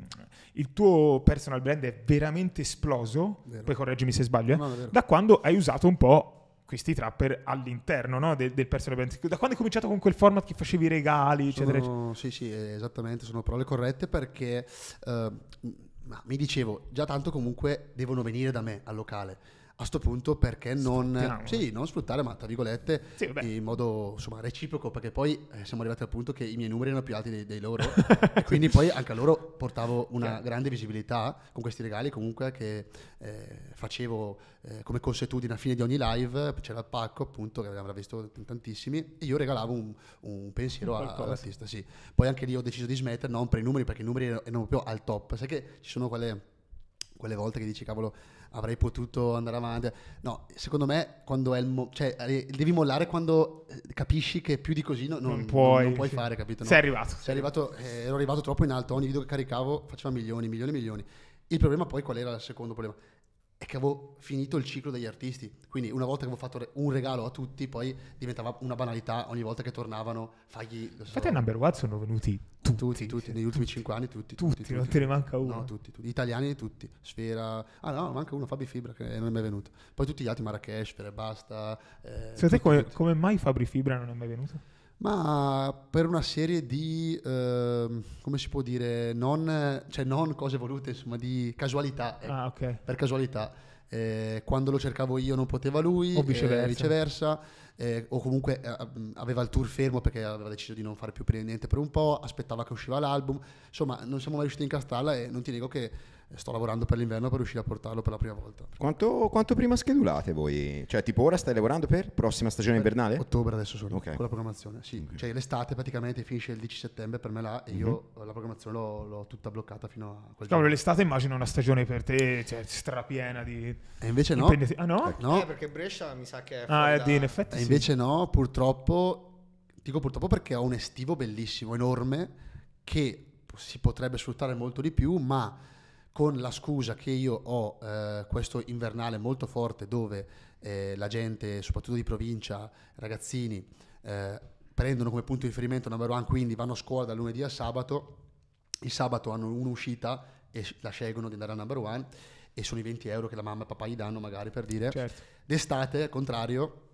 Speaker 1: il tuo personal brand è veramente esploso, vero. poi correggimi se sbaglio, eh, no, da quando hai usato un po' questi
Speaker 2: trapper all'interno no, del, del, personal brand. Da quando hai cominciato con quel format che facevi regali, eccetera, eccetera? Sì, sì, eh, esattamente, sono parole corrette perché... Uh, mi dicevo, già tanto comunque devono venire da me al locale a questo punto perché non, sì, non, sfruttare, ma tra virgolette, sì, in modo insomma, reciproco, perché poi eh, siamo arrivati al punto che i miei numeri erano più alti dei, dei loro, <laughs> e quindi poi anche a loro portavo una sì. grande visibilità con questi regali comunque che eh, facevo eh, come consuetudine a fine di ogni live, c'era il pacco appunto che avrà visto tantissimi, e io regalavo un, un pensiero un all'artista, sì. Poi anche lì ho deciso di smettere, non per i numeri, perché i numeri erano proprio al top, sai che ci sono quelle, quelle volte che dici cavolo avrei potuto andare avanti. No, secondo me quando è il mo- cioè, eh, devi mollare quando eh, capisci che più di così no, non, non, puoi, non puoi sì. fare, capito? No? Sei arrivato. Sei arrivato eh, ero arrivato troppo in alto, ogni video che caricavo faceva milioni, milioni, milioni. Il problema poi qual era il secondo problema? è che avevo finito il ciclo degli artisti. Quindi una volta che avevo fatto un regalo a tutti, poi diventava una banalità ogni volta che tornavano, fagli... So. Infatti a Number One sono venuti tutti. Tutti, tutti, negli ultimi cinque anni tutti. Tutti, tutti, tutti non te ne manca uno. No, tutti, tutti. Italiani tutti. Sfera... Ah no, manca uno, Fabri Fibra, che non è mai venuto. Poi tutti gli altri, Marrakesh, Sfera Basta... Eh, Secondo te come,
Speaker 1: come mai Fabri Fibra non è mai venuto?
Speaker 2: Ma per una serie di, eh, come si può dire, non, cioè non, cose volute, insomma, di casualità. Eh, ah, okay. Per casualità. Eh, quando lo cercavo io non poteva lui, o viceversa. Eh, viceversa eh, o comunque eh, aveva il tour fermo perché aveva deciso di non fare più niente per un po', aspettava che usciva l'album. Insomma, non siamo mai riusciti a incastrarla e non ti dico che sto lavorando per l'inverno per riuscire a portarlo per la prima volta.
Speaker 3: Quanto, quanto prima schedulate voi? Cioè, tipo ora stai lavorando per prossima stagione per invernale? Ottobre adesso sono okay. con la
Speaker 2: programmazione. Sì, okay. cioè l'estate praticamente finisce il 10 settembre per me là e mm-hmm. io mhm. la programmazione l'ho, l'ho, tutta bloccata fino a quel Cavolo,
Speaker 1: l'estate immagino una stagione per te, cioè, strapiena di E invece no. Impendenti... Ah no? Eh, no. Eh,
Speaker 4: perché Brescia mi sa che
Speaker 1: è Ah, eh, da... in effetti E invece
Speaker 2: no, purtroppo dico purtroppo perché ho un estivo bellissimo, enorme che si potrebbe sfruttare molto di più, ma con la scusa che io ho eh, questo invernale molto forte dove eh, la gente, soprattutto di provincia, ragazzini, eh, prendono come punto di riferimento numero one, quindi vanno a scuola da lunedì al sabato, il sabato hanno un'uscita e la scelgono di andare a number one e sono i 20 euro che la mamma e papà gli danno magari per dire. Certo. D'estate, al contrario,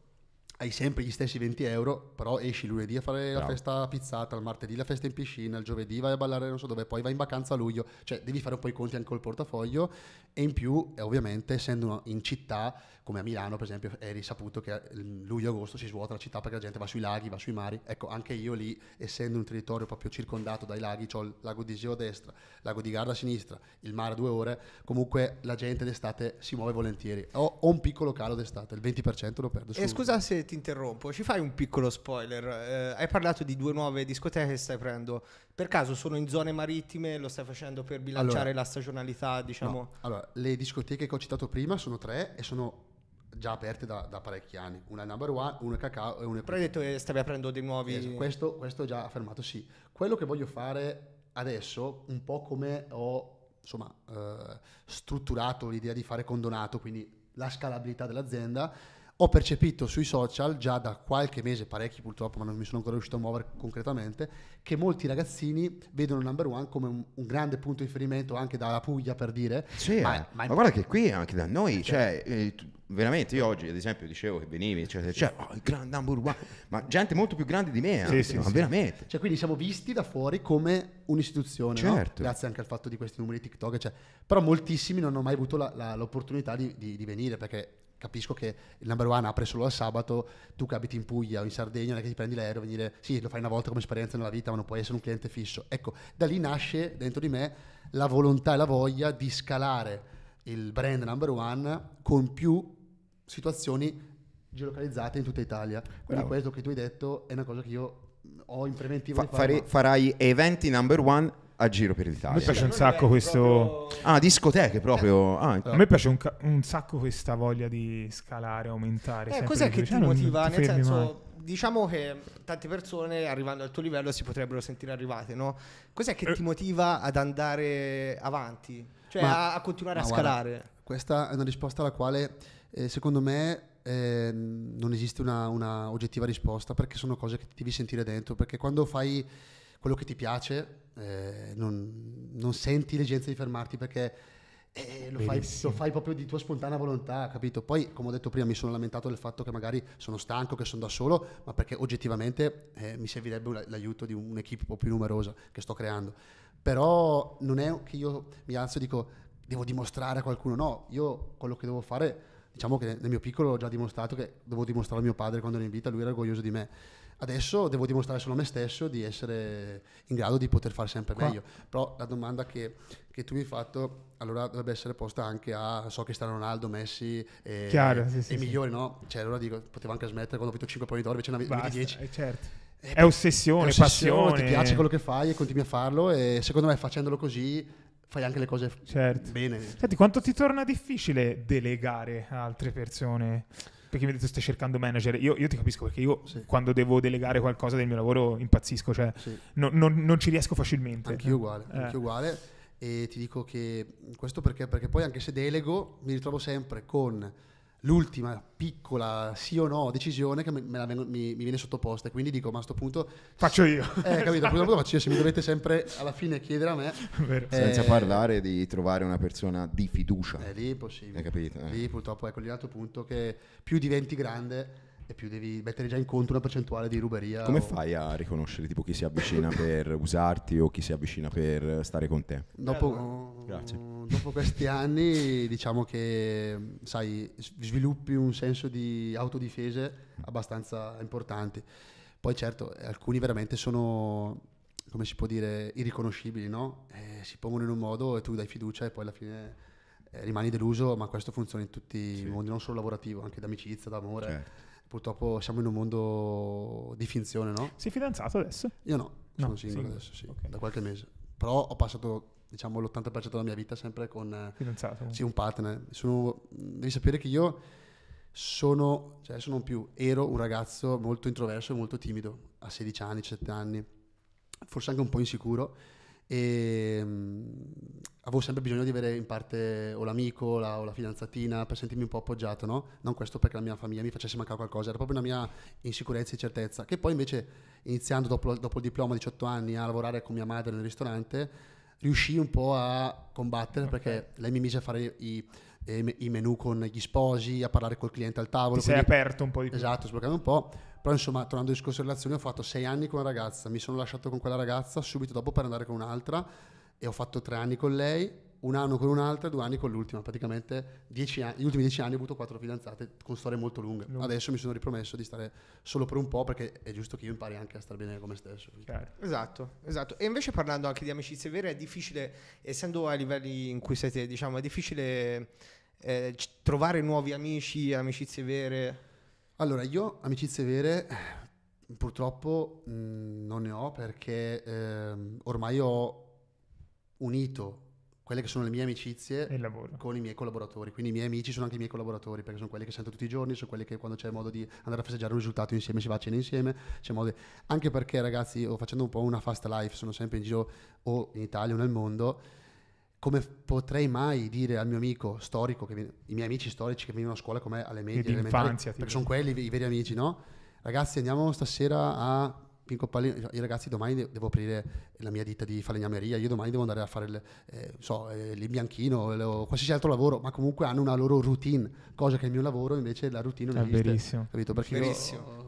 Speaker 2: hai sempre gli stessi 20 euro, però esci lunedì a fare no. la festa pizzata, il martedì la festa in piscina, il giovedì vai a ballare non so dove, poi vai in vacanza a luglio, cioè devi fare un po' i conti anche col portafoglio e in più eh, ovviamente essendo in città come a Milano per esempio è risaputo che luglio-agosto si svuota la città perché la gente va sui laghi, va sui mari, ecco anche io lì essendo un territorio proprio circondato dai laghi, ho il lago di Iseo a destra, il lago di Garda a sinistra, il mare a due ore, comunque la gente d'estate si muove volentieri, ho, ho un piccolo calo d'estate, il 20% lo perdo. Eh, Su. E scusa
Speaker 4: se ti interrompo, ci fai un piccolo spoiler, eh, hai parlato di due nuove discoteche che stai prendendo, per caso sono in zone marittime, lo stai facendo per bilanciare allora, la stagionalità diciamo? No.
Speaker 2: Allora, le discoteche che ho citato prima sono tre e sono già aperte da, da, parecchi anni, una number one, una cacao e una... Però hai detto che stavi aprendo dei nuovi... Esatto, questo, questo già affermato sì. Quello che voglio fare adesso, un po' come ho insomma, eh, strutturato l'idea di fare con Donato, quindi la scalabilità dell'azienda, ho percepito sui social già da qualche mese, parecchi purtroppo, ma non mi sono ancora riuscito a muovere concretamente, che molti ragazzini vedono il number one come un, un grande punto di riferimento anche dalla Puglia per dire. Sì, ma, eh. ma, ma
Speaker 3: guarda che qui anche da noi, eh, cioè, certo. eh, veramente io oggi ad esempio dicevo che venivi, cioè,
Speaker 2: cioè oh, il grande number one, ma gente molto più grande di me, anche, sì, sì, sì. veramente. Cioè, quindi siamo visti da fuori come un'istituzione, certo. no? grazie anche al fatto di questi numeri TikTok, cioè, però moltissimi non hanno mai avuto la, la, l'opportunità di, di, di venire perché capisco che il number one apre solo al sabato, tu che abiti in Puglia o in Sardegna, non è che ti prendi l'aereo e venire, sì, lo fai una volta come esperienza nella vita, ma non puoi essere un cliente fisso. Ecco, da lì nasce dentro di me la volontà e la voglia di scalare il brand number one con più situazioni geolocalizzate in tutta Italia. Quindi questo che tu hai detto è una cosa che io ho in preventivo. Fa- fare,
Speaker 3: farai
Speaker 1: eventi number one a giro per
Speaker 3: l'Italia. A me piace un sacco questo. Ah, discoteche proprio. Ah, esatto. a
Speaker 1: me piace un, ca- un, sacco questa voglia di scalare, aumentare. Eh, cos'è che ti cioè, motiva? Ti Nel senso,
Speaker 4: mai. diciamo che tante persone arrivando al tuo livello si potrebbero sentire arrivate, no? Cos'è che eh. ti motiva ad andare avanti? Cioè ma, a, a, continuare a scalare? Guarda,
Speaker 2: questa è una risposta alla quale, eh, secondo me, eh, non esiste una, una oggettiva risposta perché sono cose che ti devi sentire dentro. Perché quando fai quello che ti piace eh, non, non, senti l'esigenza di fermarti perché eh, lo, fai, lo, fai, proprio di tua spontanea volontà, capito? Poi, come ho detto prima, mi sono lamentato del fatto che magari sono stanco, che sono da solo, ma perché oggettivamente eh, mi servirebbe l'aiuto di un'equipe un po' più numerosa che sto creando. Però non è che io mi alzo e dico devo dimostrare a qualcuno, no, io quello che devo fare, diciamo che nel mio piccolo ho già dimostrato che devo dimostrare a mio padre quando era in vita, lui era orgoglioso di me Adesso devo dimostrare solo me stesso di essere in grado di poter fare sempre Qua. meglio. Però la domanda che, che, tu mi hai fatto allora dovrebbe essere posta anche a so che stanno Ronaldo, Messi e, Chiaro, sì, e, sì, e sì, migliori, no? Cioè allora dico, potevo anche smettere quando ho vinto 5 palloni d'oro invece ne avevo 10. Eh, certo. Eh, è, è, ossessione, è ossessione, passione. Ti piace quello che fai e continui a farlo e secondo me facendolo così fai anche le cose certo. bene. Senti, quanto
Speaker 1: ti torna difficile delegare a altre persone? perché mi ha detto stai cercando manager, io, io ti capisco perché io sì. quando devo delegare qualcosa del mio lavoro impazzisco, cioè sì. no, no, non ci riesco facilmente. Anche io uguale, eh. anche
Speaker 2: uguale e ti dico che questo perché, perché poi anche se delego mi ritrovo sempre con l'ultima piccola sì o no decisione che vengo, mi, mi, viene sottoposta. e Quindi dico, ma a questo punto... Faccio io. Eh, capito, a questo punto faccio io, se mi dovete sempre alla fine chiedere a me... Eh, Senza
Speaker 3: parlare di trovare una persona di fiducia.
Speaker 2: Eh, è lì possibile Hai capito? Eh. Lì purtroppo, ecco, lì l'altro punto che più diventi grande e più devi mettere già in conto una percentuale di ruberia. Come o...
Speaker 3: fai a riconoscere tipo chi si avvicina per usarti o chi si avvicina per stare con te?
Speaker 2: Dopo, dopo questi anni diciamo che sai, sviluppi un senso di autodifese abbastanza importante. Poi certo, alcuni veramente sono, come si può dire, irriconoscibili, no? Eh, si pongono in un modo e tu dai fiducia e poi alla fine eh, rimani deluso, ma questo funziona in tutti sì. i mondi, non solo lavorativo, anche d'amicizia, d'amore. Certo purtroppo siamo in un mondo di finzione, no? Sei fidanzato adesso? Io no, sono no, single, adesso, sì, okay. da qualche mese. Però ho passato diciamo l'80% della mia vita sempre con eh, fidanzato. Sì, un partner. Sono, devi sapere che io sono, cioè non più, ero un ragazzo molto introverso e molto timido a 16 anni, 17 anni, forse anche un po' insicuro e mh, mm, avevo sempre bisogno di avere in parte o l'amico o la, o la fidanzatina per sentirmi un po' appoggiato, no? Non questo perché la mia famiglia mi facesse mancare qualcosa, era proprio una mia insicurezza e certezza, che poi invece iniziando dopo, dopo il diploma a 18 anni a lavorare con mia madre nel ristorante, riuscii un po' a combattere okay. perché lei mi mise a fare i, i, i, menu con gli sposi, a parlare col cliente al tavolo. Ti sei aperto un po' di più. Esatto, sbloccando un po'. Però insomma, tornando al discorso relazioni, ho fatto sei anni con una ragazza, mi sono lasciato con quella ragazza subito dopo per andare con un'altra e ho fatto tre anni con lei, un anno con un'altra, due anni con l'ultima. Praticamente anni, gli ultimi dieci anni ho avuto quattro fidanzate con storie molto lunghe. Lungo. Adesso mi sono ripromesso di stare solo per un po' perché è giusto che io impari anche a stare bene con me stesso. Chiaro.
Speaker 4: Esatto, esatto. E invece parlando anche di amicizie vere, è difficile, essendo ai livelli in cui siete, diciamo, è difficile eh, trovare nuovi amici, amicizie vere. Allora, io
Speaker 2: amicizie vere purtroppo mh, mm, non ne ho perché eh, ormai ho unito quelle che sono le mie amicizie con i miei collaboratori. Quindi i miei amici sono anche i miei collaboratori, perché sono quelli che sento tutti i giorni, sono quelli che quando c'è modo di andare a festeggiare un risultato insieme, si va a cena insieme. Di... Anche perché, ragazzi, facendo un po' una fast life, sono sempre in giro o in Italia o nel mondo come potrei mai dire al mio amico storico, viene, i miei amici storici che venivano a scuola con me alle medie, alle infanzia, perché sono quelli i veri amici, no? Ragazzi, andiamo stasera a Pinco Pallino. io ragazzi domani devo aprire la mia ditta di falegnameria, io domani devo andare a fare il, eh, so, eh, il bianchino, il, qualsiasi altro lavoro, ma comunque hanno una loro routine, cosa che il mio lavoro invece la routine non è esiste. Verissimo. Capito? Perché verissimo. Io,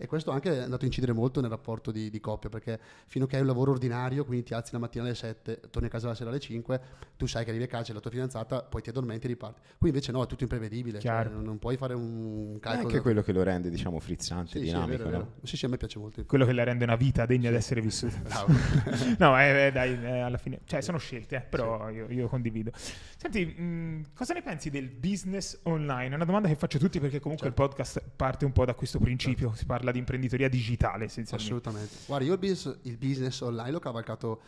Speaker 2: e questo anche è andato a incidere molto nel rapporto di, di coppia perché fino a che hai un lavoro ordinario, quindi ti alzi la mattina alle 7, torni a casa la sera alle 5, tu sai che arrivi a casa la tua fidanzata, poi ti addormenti e riparti. Qui invece no, è tutto imprevedibile, cioè, non puoi fare un calcolo. È anche
Speaker 3: quello che lo rende diciamo frizzante, sì, dinamico. Sì, vero, no?
Speaker 2: sì, sì, a me piace molto.
Speaker 3: Quello
Speaker 1: che la rende una vita degna sì. di essere vissuta. <laughs> no, eh, eh, dai, eh, alla fine, cioè sono scelte, eh, però io, io, condivido. Senti, mh, mm, cosa ne pensi del business online? È una domanda che faccio a tutti perché comunque certo. il podcast parte un po' da questo
Speaker 2: principio, certo. si parla parla di imprenditoria digitale essenzialmente. Assolutamente. Guarda, io il business, il business online l'ho cavalcato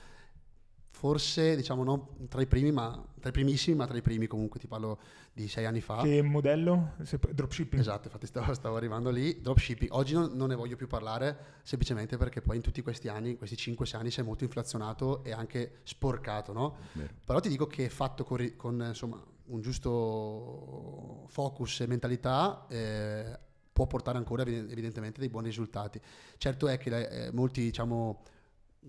Speaker 2: forse diciamo non tra i primi ma tra i primissimi ma tra i primi comunque ti parlo di sei anni fa che modello? dropshipping esatto infatti stavo, <laughs> stavo arrivando lì dropshipping oggi non, non, ne voglio più parlare semplicemente perché poi in tutti questi anni in questi 5-6 anni si è molto inflazionato e anche sporcato no? Vero. però ti dico che fatto con, con insomma, un giusto focus e mentalità eh, può portare ancora evidentemente dei buoni risultati. Certo è che eh, molti, diciamo,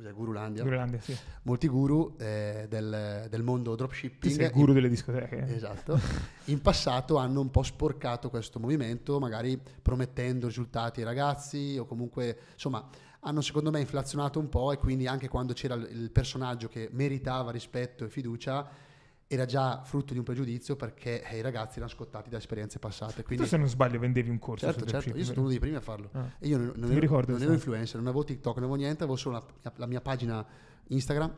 Speaker 2: eh, Gurulandia, Gurulandia sì. molti guru eh, del, del, mondo dropshipping. Sei il guru in, delle discoteche. Esatto. in passato hanno un po' sporcato questo movimento, magari promettendo risultati ai ragazzi o comunque, insomma, hanno secondo me inflazionato un po' e quindi anche quando c'era il personaggio che meritava rispetto e fiducia, era già frutto di un pregiudizio perché eh, i ragazzi erano scottati da esperienze passate. Quindi... Tu se non sbaglio vendevi un corso. Certo, certo, io sono uno dei primi a farlo. Ah. E io non, non ero, ricordo, non ero influencer, non avevo TikTok, non avevo niente, avevo solo la, la, mia pagina Instagram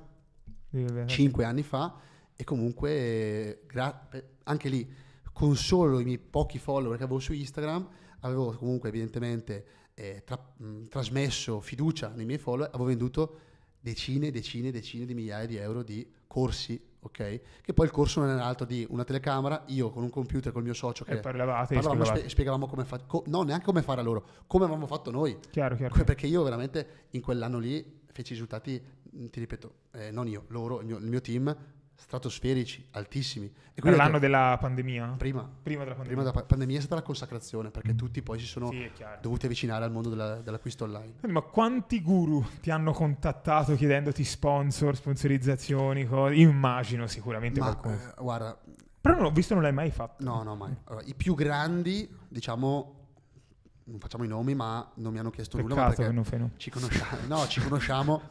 Speaker 2: cinque anni fa e comunque gra- eh, anche lì con solo i miei pochi follower che avevo su Instagram avevo comunque evidentemente eh, tra- mh, trasmesso fiducia nei miei follower, avevo venduto decine, e decine, e decine di migliaia di euro di corsi ok? Che poi il corso non era altro di una telecamera, io con un computer, col mio socio che e parlavate, parlavamo, spiegavate. spiegavamo come fare, co- no neanche come fare a loro, come avevamo fatto noi. Chiaro, chiaro. <laughs> Perché io veramente in quell'anno lì feci risultati, ti ripeto, eh, non io, loro, il mio, il mio team, stratosferici, altissimi. E per l'anno della pandemia? Prima, prima della pandemia. Prima della pa- pandemia è stata la consacrazione, perché mm. tutti poi si sono sì, dovuti avvicinare al mondo della, dell'acquisto online.
Speaker 1: Ma quanti guru ti hanno contattato chiedendoti sponsor, sponsorizzazioni? Co- immagino sicuramente Ma, qualcuno. Eh, guarda... Però non
Speaker 2: ho visto non l'hai mai fatto. No, no, mai. Allora, I più grandi, diciamo, non facciamo i nomi, ma non mi hanno chiesto Peccato nulla perché non fai, no. ci conosciamo. no, ci conosciamo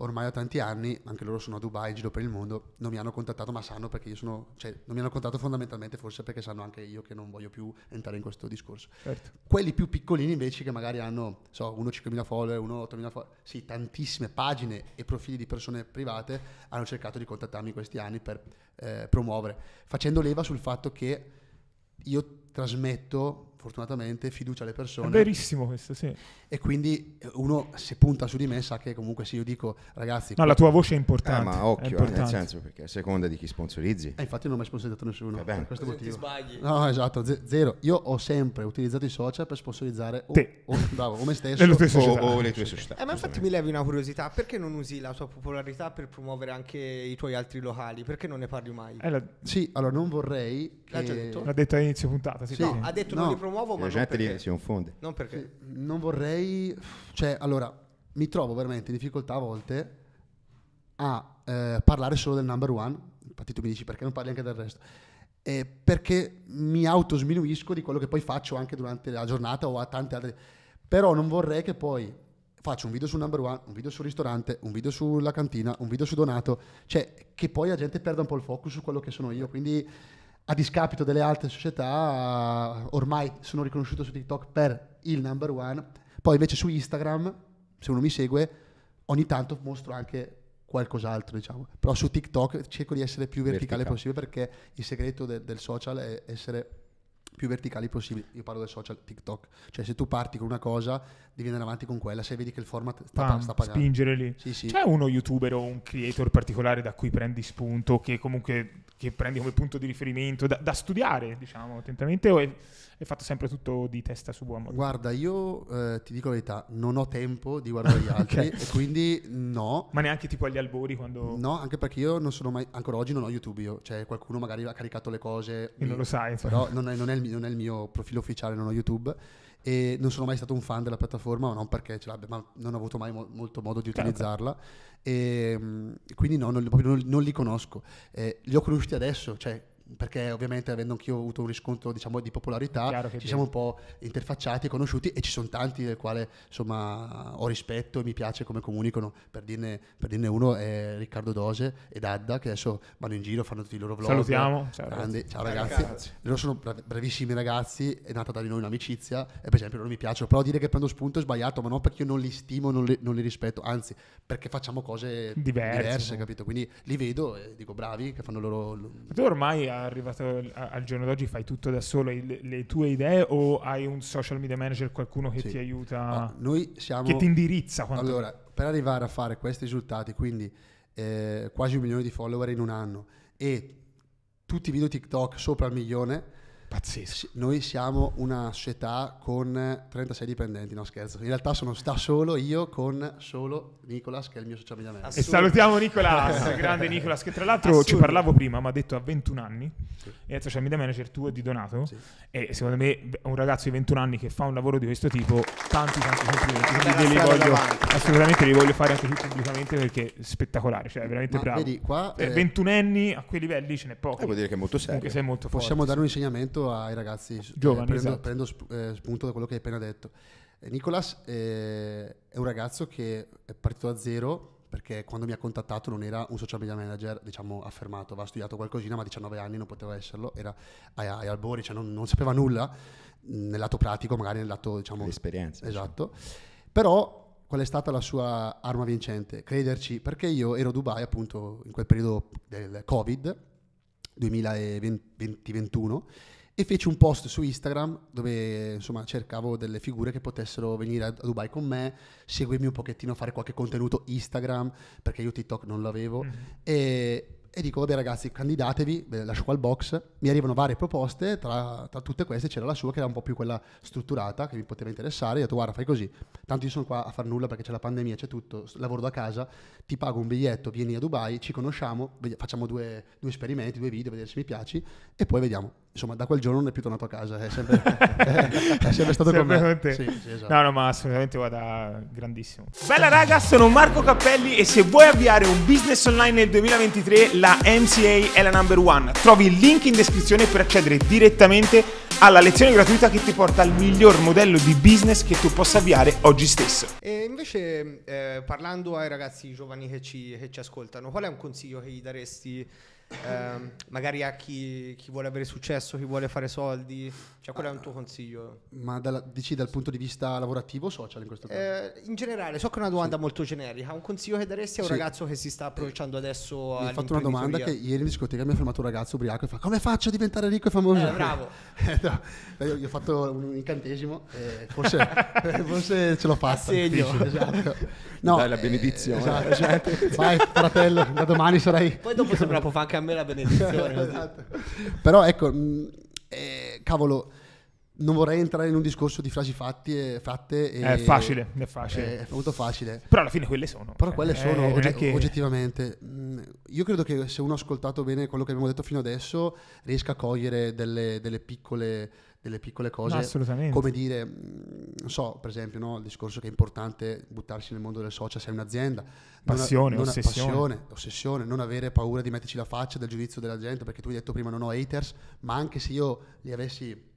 Speaker 2: ormai da tanti anni, anche loro sono a Dubai, in giro per il mondo, non mi hanno contattato, ma sanno perché io sono, cioè non mi hanno contattato fondamentalmente forse perché sanno anche io che non voglio più entrare in questo discorso. Certo. Quelli più piccolini invece che magari hanno, so, uno 5.000 follower, uno 8.000 follower, sì, tantissime pagine e profili di persone private hanno cercato di contattarmi in questi anni per eh, promuovere, facendo leva sul fatto che io trasmetto fortunatamente fiducia alle persone. È verissimo questo, sì. E quindi eh, uno se punta su di me sa che comunque se io dico ragazzi... No, la tua voce è
Speaker 1: importante. Eh, ma occhio, eh, importante. nel senso
Speaker 3: perché a seconda di chi sponsorizzi.
Speaker 2: Eh, infatti non ho mai sponsorizzato nessuno. Va eh, bene. questo motivo. Ti sbagli. No, esatto, z- zero. Io ho sempre utilizzato i social per sponsorizzare o, Te. O, bravo, o me <laughs> stesso le o, o, le tue società. Eh, ma infatti
Speaker 4: mi levi una curiosità, perché non usi la tua popolarità per promuovere anche i tuoi altri locali? Perché non ne parli mai? Eh, la...
Speaker 2: Sì, allora non vorrei... L'ha che... già detto?
Speaker 4: L'ha detto all'inizio puntata. Sì, sì. No, ha detto no. non li promuovere promuovo,
Speaker 2: ma la gente
Speaker 1: perché, si confonde.
Speaker 2: Non perché. Non vorrei... Cioè, allora, mi trovo veramente in difficoltà a volte a eh, parlare solo del number one. Infatti tu mi dici perché non parli anche del resto. Eh, perché mi autosminuisco di quello che poi faccio anche durante la giornata o a tante altre... Però non vorrei che poi faccio un video sul number one, un video sul ristorante, un video sulla cantina, un video su Donato, cioè che poi la gente perda un po' il focus su quello che sono io. Quindi a discapito delle altre società, ormai sono riconosciuto su TikTok per il number one. Poi invece su Instagram, se uno mi segue, ogni tanto mostro anche qualcos'altro, diciamo. Però su TikTok cerco di essere più verticale, verticale. possibile perché il segreto de- del social è essere più verticali possibile. Io parlo del social TikTok. Cioè, se tu parti con una cosa, devi andare avanti con quella. Se vedi che il format sta, Pam, sta pagando. Spingere lì. Sì, sì. C'è uno
Speaker 1: youtuber o un creator particolare da cui prendi spunto che comunque che prendi come punto di riferimento da, da studiare, diciamo,
Speaker 2: attentamente, o è, è, fatto sempre tutto di testa su buon modo? Guarda, io eh, ti dico la verità, non ho tempo di guardare gli <laughs> altri, okay. quindi no. Ma neanche tipo agli albori quando... No, anche perché io non sono mai, ancora oggi non ho YouTube io, cioè qualcuno magari ha caricato le cose... E mi, non lo sai, insomma. Però non è, non, è il, non è, il, mio profilo ufficiale, non ho YouTube e non sono mai stato un fan della piattaforma, ma non perché ce l'abbia, ma non ho avuto mai mo- molto modo di certo. utilizzarla certo. Ehm, e quindi no, non, non, non li conosco. Eh, li ho conosciuti adesso, cioè perché ovviamente avendo anch'io avuto un riscontro diciamo, di popolarità ci siamo un po' interfacciati e conosciuti e ci sono tanti del quale insomma, ho rispetto e mi piace come comunicano per dirne, per dirne uno è Riccardo Dose e Dadda che adesso vanno in giro fanno tutti i loro vlog salutiamo ciao ragazzi, ciao, ragazzi. loro sono bravissimi ragazzi è nata da di noi un'amicizia e per esempio loro mi piacciono però dire che prendo spunto è sbagliato ma non perché io non li stimo non li, non li rispetto anzi perché facciamo cose diverse, diverse capito quindi li vedo e dico bravi che fanno loro
Speaker 1: tu ormai hai arrivato al giorno d'oggi fai tutto da solo, le, le tue idee o hai un social media manager, qualcuno che sì. ti
Speaker 2: aiuta, siamo... che ti indirizza? Quanto... Allora, per arrivare a fare questi risultati, quindi eh, quasi un milione di follower in un anno e tutti i video TikTok sopra il milione, Pazzesco. Noi siamo una società con 36 dipendenti, no scherzo. In realtà sono sta solo io con solo Nicolas che è il mio social media manager. E salutiamo Nicolas, <laughs> grande Nicolas che tra l'altro Assurdo. ci parlavo prima, mi ha detto a 21 anni sì. è il
Speaker 1: social media manager tuo di Donato sì. e secondo me un ragazzo di 21 anni che fa un lavoro di questo tipo, tanti tanti complimenti, quindi li voglio, assolutamente li voglio fare anche tu pubblicamente perché è
Speaker 2: spettacolare, cioè è veramente ma bravo. Vedi, qua, eh, 21 eh, anni a quei livelli ce
Speaker 1: n'è poco. Eh, vuol dire che è molto serio. sei molto forte. Possiamo dare un
Speaker 2: insegnamento soprattutto ai ragazzi eh, giovani. Eh, prendo, esatto. prendo sp- eh, spunto da quello che hai appena detto. Eh, Nicolas eh, è un ragazzo che è partito da zero perché quando mi ha contattato non era un social media manager, diciamo, affermato, aveva studiato qualcosina, ma a 19 anni non poteva esserlo, era ai, ai albori, cioè non, non, sapeva nulla mm, nel lato pratico, magari nel lato, diciamo... L'esperienza. Diciamo. Esatto. Cioè. Però qual è stata la sua arma vincente? Crederci, perché io ero a Dubai appunto in quel periodo del Covid, 2020-2021, e feci un post su Instagram dove insomma cercavo delle figure che potessero venire a Dubai con me, seguirmi un pochettino, fare qualche contenuto Instagram perché io TikTok non l'avevo mm-hmm. e, e, dico vabbè ragazzi candidatevi, Beh, lascio qua il box, mi arrivano varie proposte, tra, tra, tutte queste c'era la sua che era un po' più quella strutturata che mi poteva interessare, ho detto guarda fai così, tanto io sono qua a far nulla perché c'è la pandemia, c'è tutto, lavoro da casa, ti pago un biglietto, vieni a Dubai, ci conosciamo, facciamo due, due esperimenti, due video, vedere se mi piaci e poi vediamo insomma, da quel giorno non è più tornato a casa, è sempre, <laughs> è sempre stato sempre con me. Sì, sì, esatto. No, no, ma assolutamente guarda, grandissimo. Bella raga, sono Marco
Speaker 1: Cappelli e se vuoi avviare un business online nel 2023, la MCA è la number one. Trovi il link in descrizione per accedere direttamente alla lezione gratuita che ti porta al miglior modello di business che tu possa avviare oggi stesso.
Speaker 4: E invece, eh, parlando ai ragazzi giovani che ci, che ci ascoltano, qual è un consiglio che gli daresti? eh, magari a chi, chi, vuole avere
Speaker 2: successo, chi vuole fare soldi? Cioè, qual
Speaker 4: è un ah. tuo consiglio?
Speaker 2: Ma dalla, dici dal punto di vista lavorativo o social in questo caso?
Speaker 4: Eh, in generale, so che è una domanda sì. molto generica. Un consiglio che daresti a un sì. ragazzo
Speaker 2: che si sta approcciando adesso a. Mi hai fatto una domanda che ieri in discoteca mi ha fermato un ragazzo ubriaco e fa: Come faccio a diventare ricco e famoso? Eh, bravo. <laughs> Eh, no, io, io, ho fatto un incantesimo, forse, <laughs> forse, ce l'ho fatta. Segno. Esatto. <laughs> No, Dai, la benedizione. Eh, esatto, esatto. Vai, fratello, da domani sarai. Poi dopo sembra un anche a a me la benedizione. <laughs> esatto. Però ecco, mh, mm, eh, cavolo, non vorrei entrare in un discorso di frasi fatti e, fatte. E è facile, è facile. Eh, è molto facile. Però alla fine quelle sono. Però quelle eh, sono, ogge- che... oggettivamente. Mm, io credo che se uno ha ascoltato bene quello che abbiamo detto fino adesso, riesca a cogliere delle, delle piccole delle piccole cose. No, assolutamente. Come dire, mm, non so, per esempio, no, il discorso che è importante buttarsi nel mondo del social, sei un'azienda. Passione, non, ossessione. Passione, ossessione, non avere paura di metterci la faccia del giudizio della gente, perché tu hai detto prima non ho haters, ma anche se io li avessi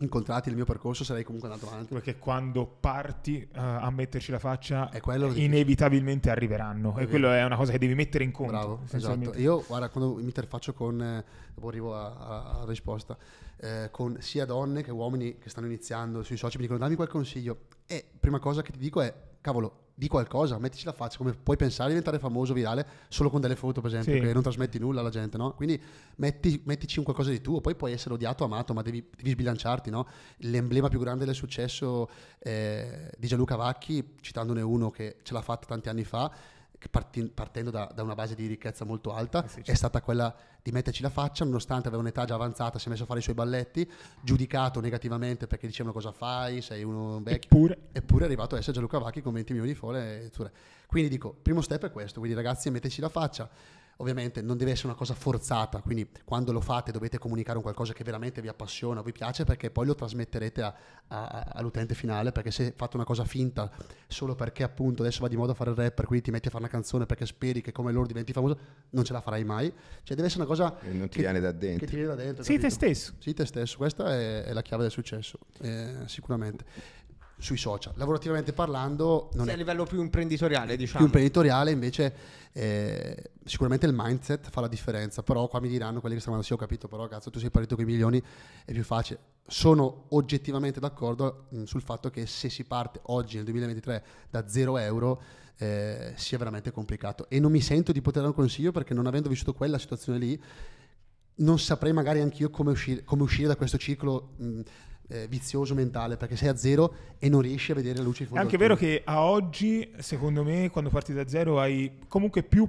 Speaker 2: incontrati il mio percorso sarei comunque andato avanti. Perché quando parti uh, a metterci la faccia, è
Speaker 1: inevitabilmente arriveranno. È e quello è una cosa che devi mettere in conto. Bravo, esatto.
Speaker 2: Io guarda, quando mi interfaccio con, eh, dopo arrivo alla risposta, eh, con sia donne che uomini che stanno iniziando sui social, mi dicono dammi qualche consiglio. E prima cosa che ti dico è cavolo, di qualcosa, mettici la faccia, come puoi pensare di diventare famoso, virale, solo con delle foto, per esempio, sì. che non trasmetti nulla alla gente, no? Quindi metti, mettici un qualcosa di tuo, poi puoi essere odiato, amato, ma devi, devi sbilanciarti, no? L'emblema più grande del successo eh, di Gianluca Vacchi, citandone uno che ce l'ha fatta tanti anni fa, partendo da, da, una base di ricchezza molto alta, sì, eh sì. è stata quella di metterci la faccia, nonostante aveva un'età già avanzata, si è messo a fare i suoi balletti, giudicato negativamente perché dicevano cosa fai, sei uno vecchio. Eppure, eppure è arrivato a essere Gianluca Vacchi con 20 milioni di follower. Quindi dico, primo step è questo, quindi ragazzi metterci la faccia Ovviamente non deve essere una cosa forzata, quindi quando lo fate dovete comunicare un qualcosa che veramente vi appassiona, vi piace, perché poi lo trasmetterete a, a, all'utente finale, perché se fate una cosa finta solo perché appunto adesso va di moda fare il rapper, quindi ti metti a fare una canzone perché speri che come loro diventi famoso, non ce la farai mai. Cioè deve essere una cosa... E non ti che, viene da dentro. Che ti viene da dentro. Sì, capito? te stesso. Sì, te stesso. Questa è, è la chiave del successo, eh, sicuramente sui social.
Speaker 4: Lavorativamente parlando, non sì, è a livello più imprenditoriale, diciamo. Più
Speaker 2: imprenditoriale, invece, eh, sicuramente il mindset fa la differenza. Però qua mi diranno quelli che stavano, sì, ho capito, però cazzo, tu sei partito con i milioni, è più facile. Sono oggettivamente d'accordo mh, mm, sul fatto che se si parte oggi, nel 2023, da zero euro, eh, sia veramente complicato. E non mi sento di poter dare un consiglio perché non avendo vissuto quella situazione lì, non saprei magari anch'io come uscire, come uscire da questo ciclo mh, mm, eh, vizioso mentale perché sei a zero e non riesci a vedere la luce in fondo. È anche vero
Speaker 1: che a oggi, secondo me, quando parti da zero hai comunque più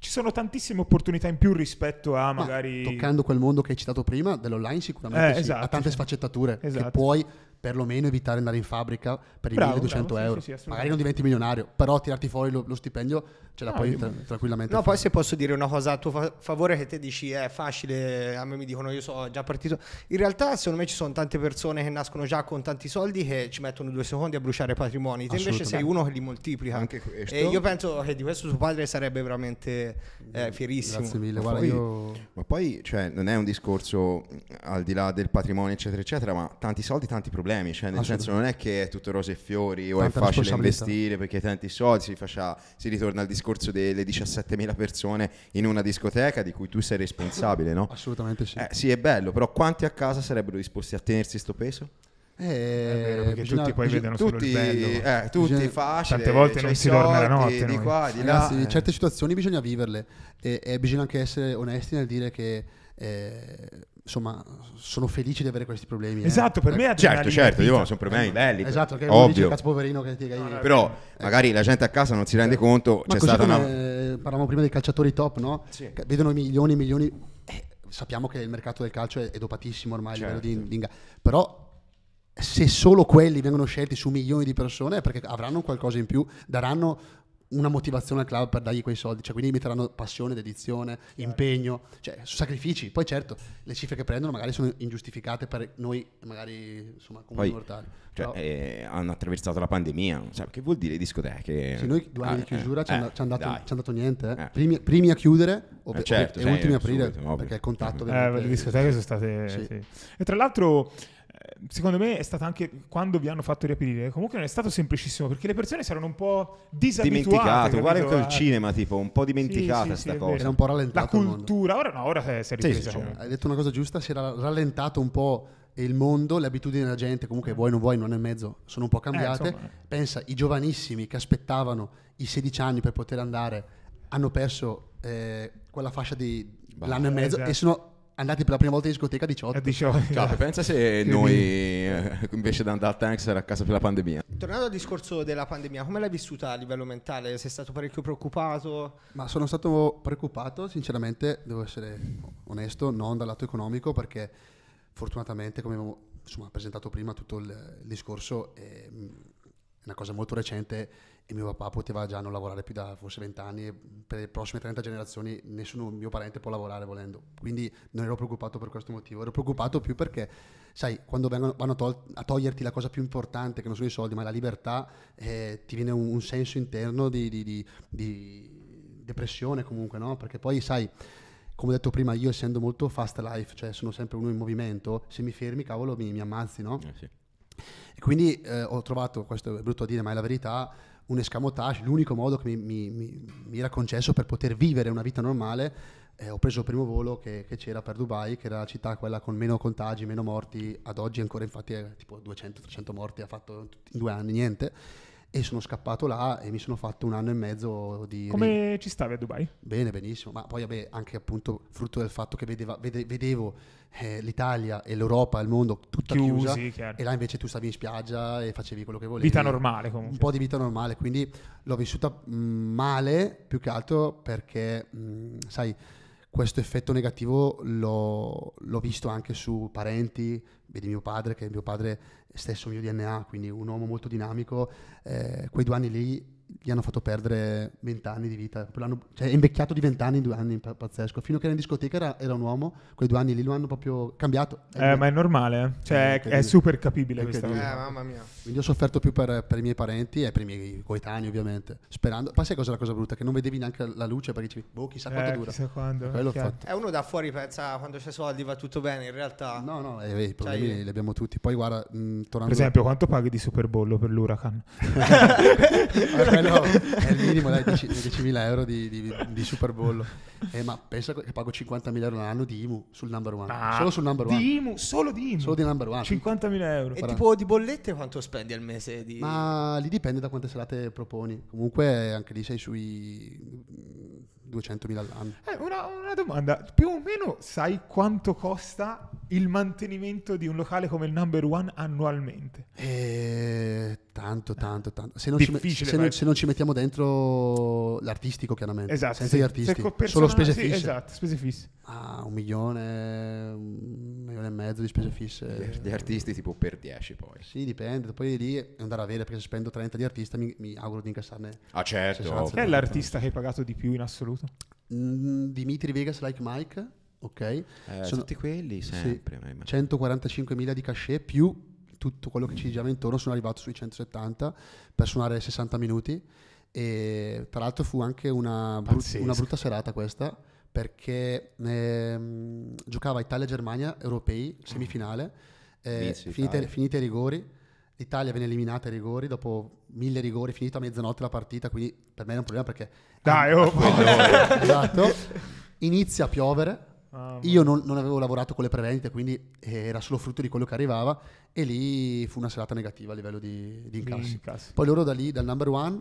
Speaker 2: ci sono tantissime opportunità in più rispetto a magari... Ma, toccando quel mondo che hai citato prima, dell'online sicuramente eh, sì, esatto, ha tante sì. sfaccettature esatto. che puoi perlomeno evitare di andare in fabbrica per i 1200 bravo, euro. Sì, sì, Magari non diventi milionario, però tirarti fuori lo, lo stipendio ce la no, puoi tra- tranquillamente. No,
Speaker 4: fare. poi se posso dire una cosa a tuo
Speaker 2: fa- favore che te dici eh, è facile, a me mi dicono io sono
Speaker 4: già partito. In realtà secondo me ci sono tante persone che nascono già con tanti soldi che ci mettono due secondi a bruciare patrimoni, te invece sei uno che li moltiplica. Anche questo. E io penso che di questo tuo padre sarebbe veramente eh, fierissimo. Grazie mille, guarda, poi, io...
Speaker 3: Ma poi cioè, non è un discorso al di là del patrimonio, eccetera, eccetera, ma tanti soldi, tanti problemi. Cioè, nel senso, non è che è tutto rose e fiori o Tanta è facile investire perché tanti soldi, si, faccia, si ritorna al discorso delle 17.000 persone in una discoteca di cui tu sei responsabile, no? Assolutamente sì. Eh, sì, è bello, però quanti a casa sarebbero disposti a tenersi sto peso?
Speaker 2: Eh, vero, perché eh, bisogna, tutti poi bisogna, vedono tutti, solo il bello. Eh, cioè, tutti bisogna, facile, tante volte non si dorme la notte. Di qua, di Ragazzi, là, eh. certe situazioni bisogna viverle e, e, bisogna anche essere onesti nel dire che eh, insomma, sono felice di avere questi problemi. Eh. Esatto, per me è Certo, certo, io sono problemi eh, belli. Esatto, perché ovvio. Dice, cazzo poverino che ti no, no, Però
Speaker 3: eh. magari la gente a casa non si rende certo. conto, Ma c'è stata una
Speaker 2: parlavamo prima dei calciatori top, no? Sì. Vedono milioni e milioni eh, sappiamo che il mercato del calcio è, è dopatissimo ormai certo. a livello di, di certo. però se solo quelli vengono scelti su milioni di persone è perché avranno qualcosa in più, daranno una motivazione al club per dargli quei soldi, cioè quindi metteranno passione, dedizione, certo. impegno, cioè sacrifici. Poi certo, le cifre che prendono magari sono ingiustificate per noi, magari insomma, comuni mortali. Cioè, Però... eh,
Speaker 3: hanno attraversato la pandemia, cioè, che vuol dire discoteche? Se noi due anni ah, di eh, chiusura eh, ci hanno eh,
Speaker 2: dato, niente, eh. eh. primi, primi, a chiudere eh, ob- certo, ob- e ultimi a aprire, subito, perché il contatto... Eh, le discoteche sono state... Sì. Sì.
Speaker 1: E tra l'altro secondo me è stata anche quando vi hanno fatto riaprire, comunque non è stato semplicissimo perché le persone si erano un po' disabituate. Dimenticato, uguale anche il ah, cinema, tipo, un po' dimenticata sì, sì, sì cosa. Era un po' rallentata. La cultura, ora no, ora si è ripresa. Sì, cioè,
Speaker 2: hai detto una cosa giusta, si era rallentato un po' il mondo, le abitudini della gente, comunque vuoi non vuoi, un anno e mezzo, sono un po' eh, cambiate. Eh, Pensa, i giovanissimi che aspettavano i 16 anni per poter andare hanno perso eh, quella fascia di bah, l'anno e mezzo esatto. e sono andati per la prima volta in discoteca a 18. A 18. Capo, cioè, esatto.
Speaker 3: pensa se noi eh, invece di andare a Tanks sarà a casa per la pandemia.
Speaker 4: Tornando al discorso della pandemia, come l'hai vissuta a livello mentale? Sei stato parecchio preoccupato?
Speaker 2: Ma sono stato preoccupato, sinceramente, devo essere onesto, non dal lato economico perché fortunatamente, come avevo insomma, presentato prima tutto il discorso, è mm, una cosa molto recente e mio papà poteva già non lavorare più da forse 20 anni e per le prossime 30 generazioni nessuno mio parente può lavorare volendo. Quindi non ero preoccupato per questo motivo, ero preoccupato più perché, sai, quando vengono, vanno tol- a toglierti la cosa più importante, che non sono i soldi, ma la libertà, eh, ti viene un, un senso interno di, di, di, di depressione comunque, no? Perché poi, sai come ho detto prima, io essendo molto fast life, cioè sono sempre uno in movimento, se mi fermi, cavolo, mi, mi ammazzi, no? Eh sì. E quindi eh, ho trovato, questo è brutto a dire, ma è la verità, un escamotage, l'unico modo che mi, mi, mi, mi, era concesso per poter vivere una vita normale, eh, ho preso il primo volo che, che, c'era per Dubai, che era la città quella con meno contagi, meno morti, ad oggi ancora infatti è tipo 200-300 morti, ha fatto in due anni niente e sono scappato là e mi sono fatto un anno e mezzo di... Come ci stavi a Dubai? Bene, benissimo, ma poi vabbè, anche appunto frutto del fatto che vedeva, vede, vedevo eh, l'Italia e l'Europa il mondo tutta Chiusi, chiusa chiaro. e là invece tu stavi in spiaggia e facevi quello che volevi. Vita normale comunque. Un po' di vita normale, quindi l'ho vissuta male più che altro perché, mh, sai questo effetto negativo l'ho, l'ho, visto anche su parenti, vedi mio padre, che è mio padre stesso mio DNA, quindi un uomo molto dinamico, eh, quei due anni lì gli hanno fatto perdere vent'anni di vita, cioè è invecchiato di vent'anni in due anni, pazzesco, fino a che era in discoteca era, era un uomo, quei due anni lì lo hanno proprio cambiato. Eh, ma è normale, eh. cioè eh, è, è, super capibile è questa cosa. Eh, mamma mia. Quindi ho sofferto più per, per, i miei parenti e per i miei coetanei ovviamente, sperando, poi sai cosa è la cosa brutta, che non vedevi neanche la luce perché dicevi, boh chissà eh, quanto eh, dura. Chissà quando. Quello chiaro.
Speaker 4: fatto. Eh, uno da fuori pensa quando c'è soldi va tutto bene, in
Speaker 2: realtà... No, no, eh, i problemi cioè, li abbiamo tutti, poi guarda, mh, tornando... Per esempio,
Speaker 1: quanto paghi di superbollo per l'Huracan? <laughs> <laughs> <laughs> no, è il minimo, dai,
Speaker 2: 10.000 euro di, di, di Super Bowl. Eh, ma pensa che pago 50.000 euro all'anno di IMU sul number one. Ah, solo sul number one. Di
Speaker 4: IMU, solo di
Speaker 2: IMU. Solo di number one. 50.000 euro. E Guarda. tipo
Speaker 4: di bollette quanto spendi al mese? Di... Ma
Speaker 2: lì dipende da quante serate proponi. Comunque anche lì sei sui 200.000 mm, all'anno. Eh, una, una domanda, più o meno sai quanto costa
Speaker 1: il mantenimento di un locale come il number one annualmente?
Speaker 2: Eh, tanto, tanto, tanto. Se non, ci, Difficile, se, non, se non ci mettiamo dentro l'artistico, chiaramente. Esatto, senza sì. gli artisti. Se co- solo spese sì, fisse. Esatto, spese fisse. Ah, un milione, un milione e mezzo di spese fisse. Per gli artisti tipo per 10 poi. Sì, dipende, poi lì andare a vedere perché se spendo 30 di artista mi, mi auguro di incassarne. Ah certo. Chi è l'artista che hai pagato di più in assoluto? Mm, Dimitri Vegas Like Mike, ok. Eh, Sono tutti quelli sempre. Sì, 145.000 di cachet più tutto quello che ci girava intorno, sono arrivato sui 170 per suonare 60 minuti e tra l'altro fu anche una, brut- una brutta serata questa perché ehm, giocava Italia-Germania europei, semifinale, eh, finite, finite, i rigori, l'Italia venne eliminata ai rigori, dopo mille rigori, finita a mezzanotte la partita, quindi per me era un problema perché... Dai, oh, oh. <laughs> esatto, inizia a piovere, Ah, Io non, non, avevo lavorato con le prevendite, quindi eh, era solo frutto di quello che arrivava e lì fu una serata negativa a livello di, di incassi. Poi loro da lì, dal number one,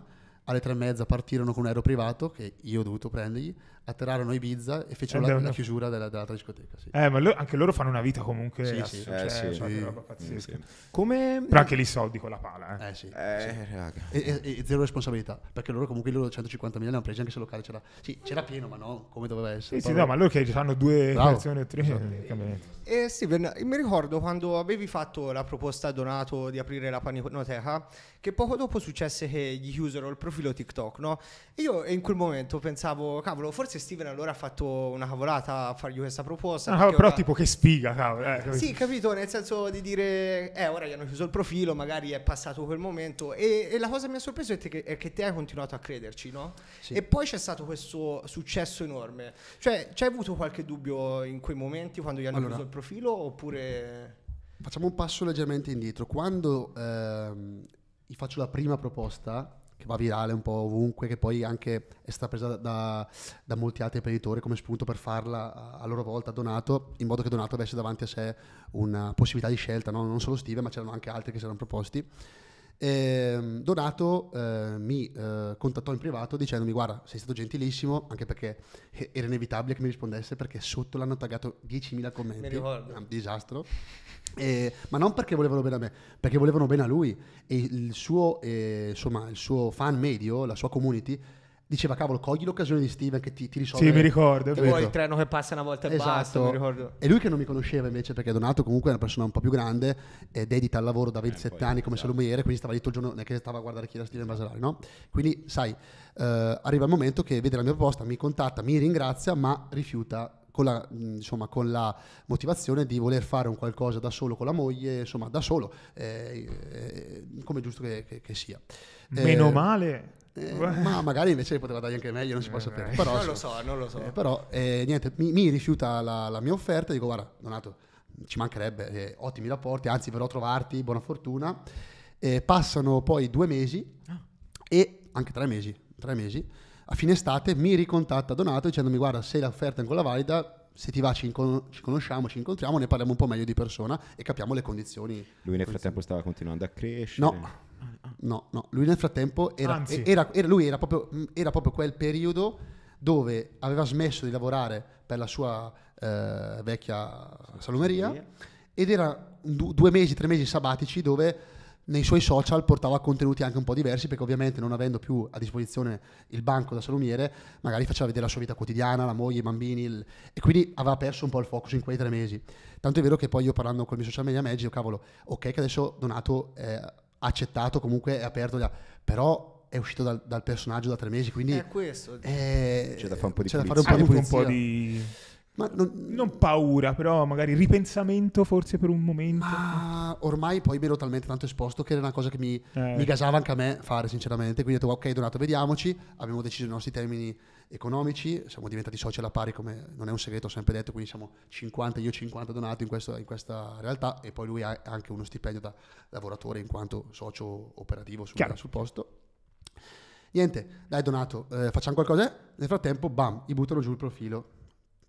Speaker 2: alle tre e mezza partirono con un aereo privato che io ho dovuto prendergli, atterrarono a Ibiza e fecero la, eh, la, chiusura della, della discoteca.
Speaker 1: Sì. Eh, ma lo, anche loro fanno una vita
Speaker 2: comunque. Sì, sì, cioè, eh, sì. Cioè, sì. roba pazzesca. Mm, sì, Come... Però anche lì soldi con la pala. Eh, eh sì. Eh, e, e, e, zero responsabilità, perché loro comunque loro 150.000 li hanno presi anche se il locale c'era, sì, c'era pieno, ma no, come doveva essere. Sì, sì, no, ma loro che hanno due Bravo. o tre.
Speaker 1: Esatto.
Speaker 4: Eh, Steven, mi ricordo quando avevi fatto la proposta a Donato di aprire la panicoteca che poco dopo successe che gli chiusero il profilo TikTok, no? io in quel momento pensavo, cavolo, forse Steven allora ha fatto una cavolata a fargli questa proposta. No, però ora... tipo
Speaker 1: che sfiga, cavolo. Eh, capito. Sì,
Speaker 4: capito, nel senso di dire, eh, ora gli hanno chiuso il profilo, magari è passato quel momento. E, e la cosa che mi ha sorpreso è, che, è che te hai continuato a crederci, no? Sì. E poi c'è stato questo successo enorme. Cioè, c'hai avuto qualche dubbio in quei momenti quando gli hanno allora, chiuso il profilo oppure...
Speaker 2: Facciamo un passo leggermente indietro. Quando ehm, gli faccio la prima proposta che va virale un po' ovunque, che poi anche è stata presa da, da molti altri imprenditori come spunto per farla a loro volta a Donato, in modo che Donato avesse davanti a sé una possibilità di scelta, no? non solo Steve, ma c'erano anche altri che si erano proposti. E ehm, Donato eh, mi eh, contattò in privato dicendomi guarda sei stato gentilissimo anche perché era inevitabile che mi rispondesse perché sotto l'hanno taggato 10.000 commenti, è un disastro. Eh, ma non perché volevano bene a me, perché volevano bene a lui. E il suo, eh, insomma, il suo fan medio, la sua community, diceva cavolo cogli l'occasione di Steven che ti, ti risolve sì mi ricordo E poi il
Speaker 4: treno che passa una volta e esatto. basta mi ricordo
Speaker 2: e lui che non mi conosceva invece perché Donato comunque è una persona un po' più grande è eh, dedica al lavoro da 27 eh, anni come esatto. salumiere quindi stava lì tutto il giorno che stava a guardare chi era Steven Basilari no? quindi sai eh, arriva il momento che vede la mia proposta mi contatta mi ringrazia ma rifiuta con la, insomma, con la, motivazione di voler fare un qualcosa da solo con la moglie, insomma da solo, eh, eh, come giusto che, che, che sia. Eh, Meno male eh, ma magari invece poteva dargli anche meglio, non si può eh, sapere. Eh, però, non lo so, non lo so. Eh, però eh, niente, mi, mi rifiuta la, la, mia offerta, dico guarda Donato, ci mancherebbe, ottimi rapporti, anzi verrò a trovarti, buona fortuna. passano poi due mesi ah. e anche tre mesi, tre mesi a fine estate mi ricontatta Donato dicendomi guarda se l'offerta è ancora valida se ti va ci, incon- ci, conosciamo, ci incontriamo, ne parliamo un po' meglio di persona e capiamo le condizioni.
Speaker 3: Lui nel frattempo stava continuando a crescere. No, ah,
Speaker 2: ah. no, no. lui nel frattempo era, era, era, lui era, proprio, mm, era proprio quel periodo dove aveva smesso di lavorare per la sua eh, vecchia salumeria ed era du- due mesi, tre mesi sabatici dove nei suoi social portava contenuti anche un po' diversi perché ovviamente non avendo più a disposizione il banco da salumiere magari faceva vedere la sua vita quotidiana, la moglie, i bambini il... e quindi aveva perso un po' il focus in quei tre mesi. Tanto è vero che poi io parlando con i miei social media manager, io, cavolo, ok che adesso Donato è accettato comunque è aperto, da... però è uscito dal, dal, personaggio da tre mesi quindi è questo. È... c'è da fare un po' di, c'è da fare un po di pulizia. Un po di... Ma non... non... paura, però magari ripensamento
Speaker 1: forse per un momento. Ma
Speaker 2: ormai poi mi ero talmente tanto esposto che era una cosa che mi, eh. mi gasava anche a me fare, sinceramente. Quindi ho detto, ok Donato, vediamoci. Abbiamo deciso i nostri termini economici, siamo diventati soci alla pari, come non è un segreto, ho sempre detto, quindi siamo 50, io 50 Donato in, questo, in questa realtà e poi lui ha anche uno stipendio da lavoratore in quanto socio operativo sul, sul posto. Niente, dai Donato, eh, facciamo qualcosa. Nel frattempo, bam, gli buttano giù il profilo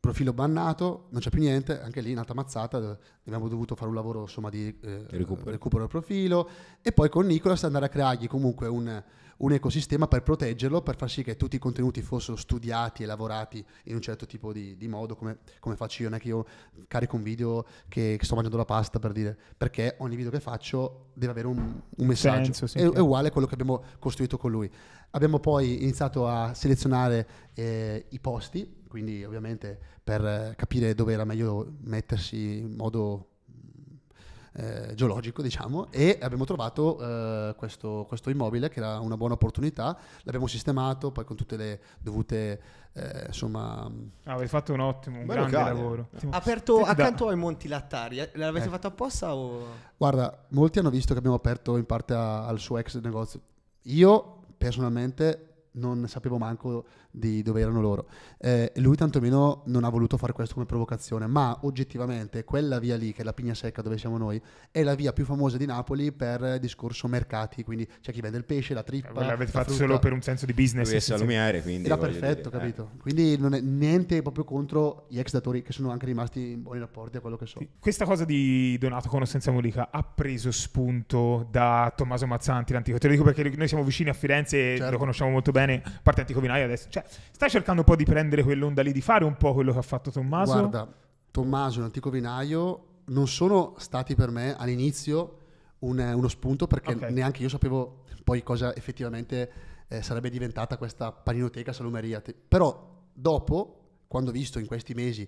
Speaker 2: profilo bannato, non c'è più niente, anche lì in alta mazzata eh, abbiamo dovuto fare un lavoro insomma, di eh, recupero. recupero. del profilo e poi con Nicolas andare a creargli comunque un, un, ecosistema per proteggerlo, per far sì che tutti i contenuti fossero studiati e lavorati in un certo tipo di, di modo, come, come, faccio io, non è che io carico un video che, che, sto mangiando la pasta per dire, perché ogni video che faccio deve avere un, un messaggio, Senso, sì, è, è, uguale a quello che abbiamo costruito con lui. Abbiamo poi iniziato a selezionare eh, i posti quindi ovviamente per eh, capire dove era meglio mettersi in modo mm, eh, geologico, diciamo, e abbiamo trovato eh, questo, questo, immobile che era una buona opportunità, l'abbiamo sistemato poi con tutte le dovute eh, insomma... Ah,
Speaker 1: avevi fatto un ottimo,
Speaker 2: un grande locale. lavoro. Aperto accanto
Speaker 4: ai Monti Lattari, eh, l'avete ecco. fatto apposta o...
Speaker 2: Guarda, molti hanno visto che abbiamo aperto in parte a, al suo ex negozio. Io personalmente non sapevo manco di dove erano loro. Eh, lui tantomeno non ha voluto fare questo come provocazione, ma oggettivamente quella via lì, che è la Pigna Secca dove siamo noi, è la via più famosa di Napoli per discorso mercati, quindi c'è chi vende il pesce, la trippa. L'avete fatto frutta. solo per un senso di business. Lui salumiere, quindi... Era perfetto, dire, eh. capito? Eh. Quindi non è niente proprio contro gli ex datori che sono anche rimasti in buoni rapporti a quello che sono. Questa
Speaker 1: cosa di Donato con Ostenza Molica ha preso spunto da Tommaso Mazzanti, l'antico. Te lo dico perché noi siamo vicini a Firenze certo. lo conosciamo molto bene, a parte Antico Vinaio adesso. Cioè, cioè, stai cercando un po' di
Speaker 2: prendere quell'onda lì, di fare un po' quello che ha fatto Tommaso? Guarda, Tommaso e l'antico vinaio non sono stati per me all'inizio un, eh, uno spunto perché okay. neanche io sapevo poi cosa effettivamente eh, sarebbe diventata questa paninoteca salumeria. Però dopo, quando ho visto in questi mesi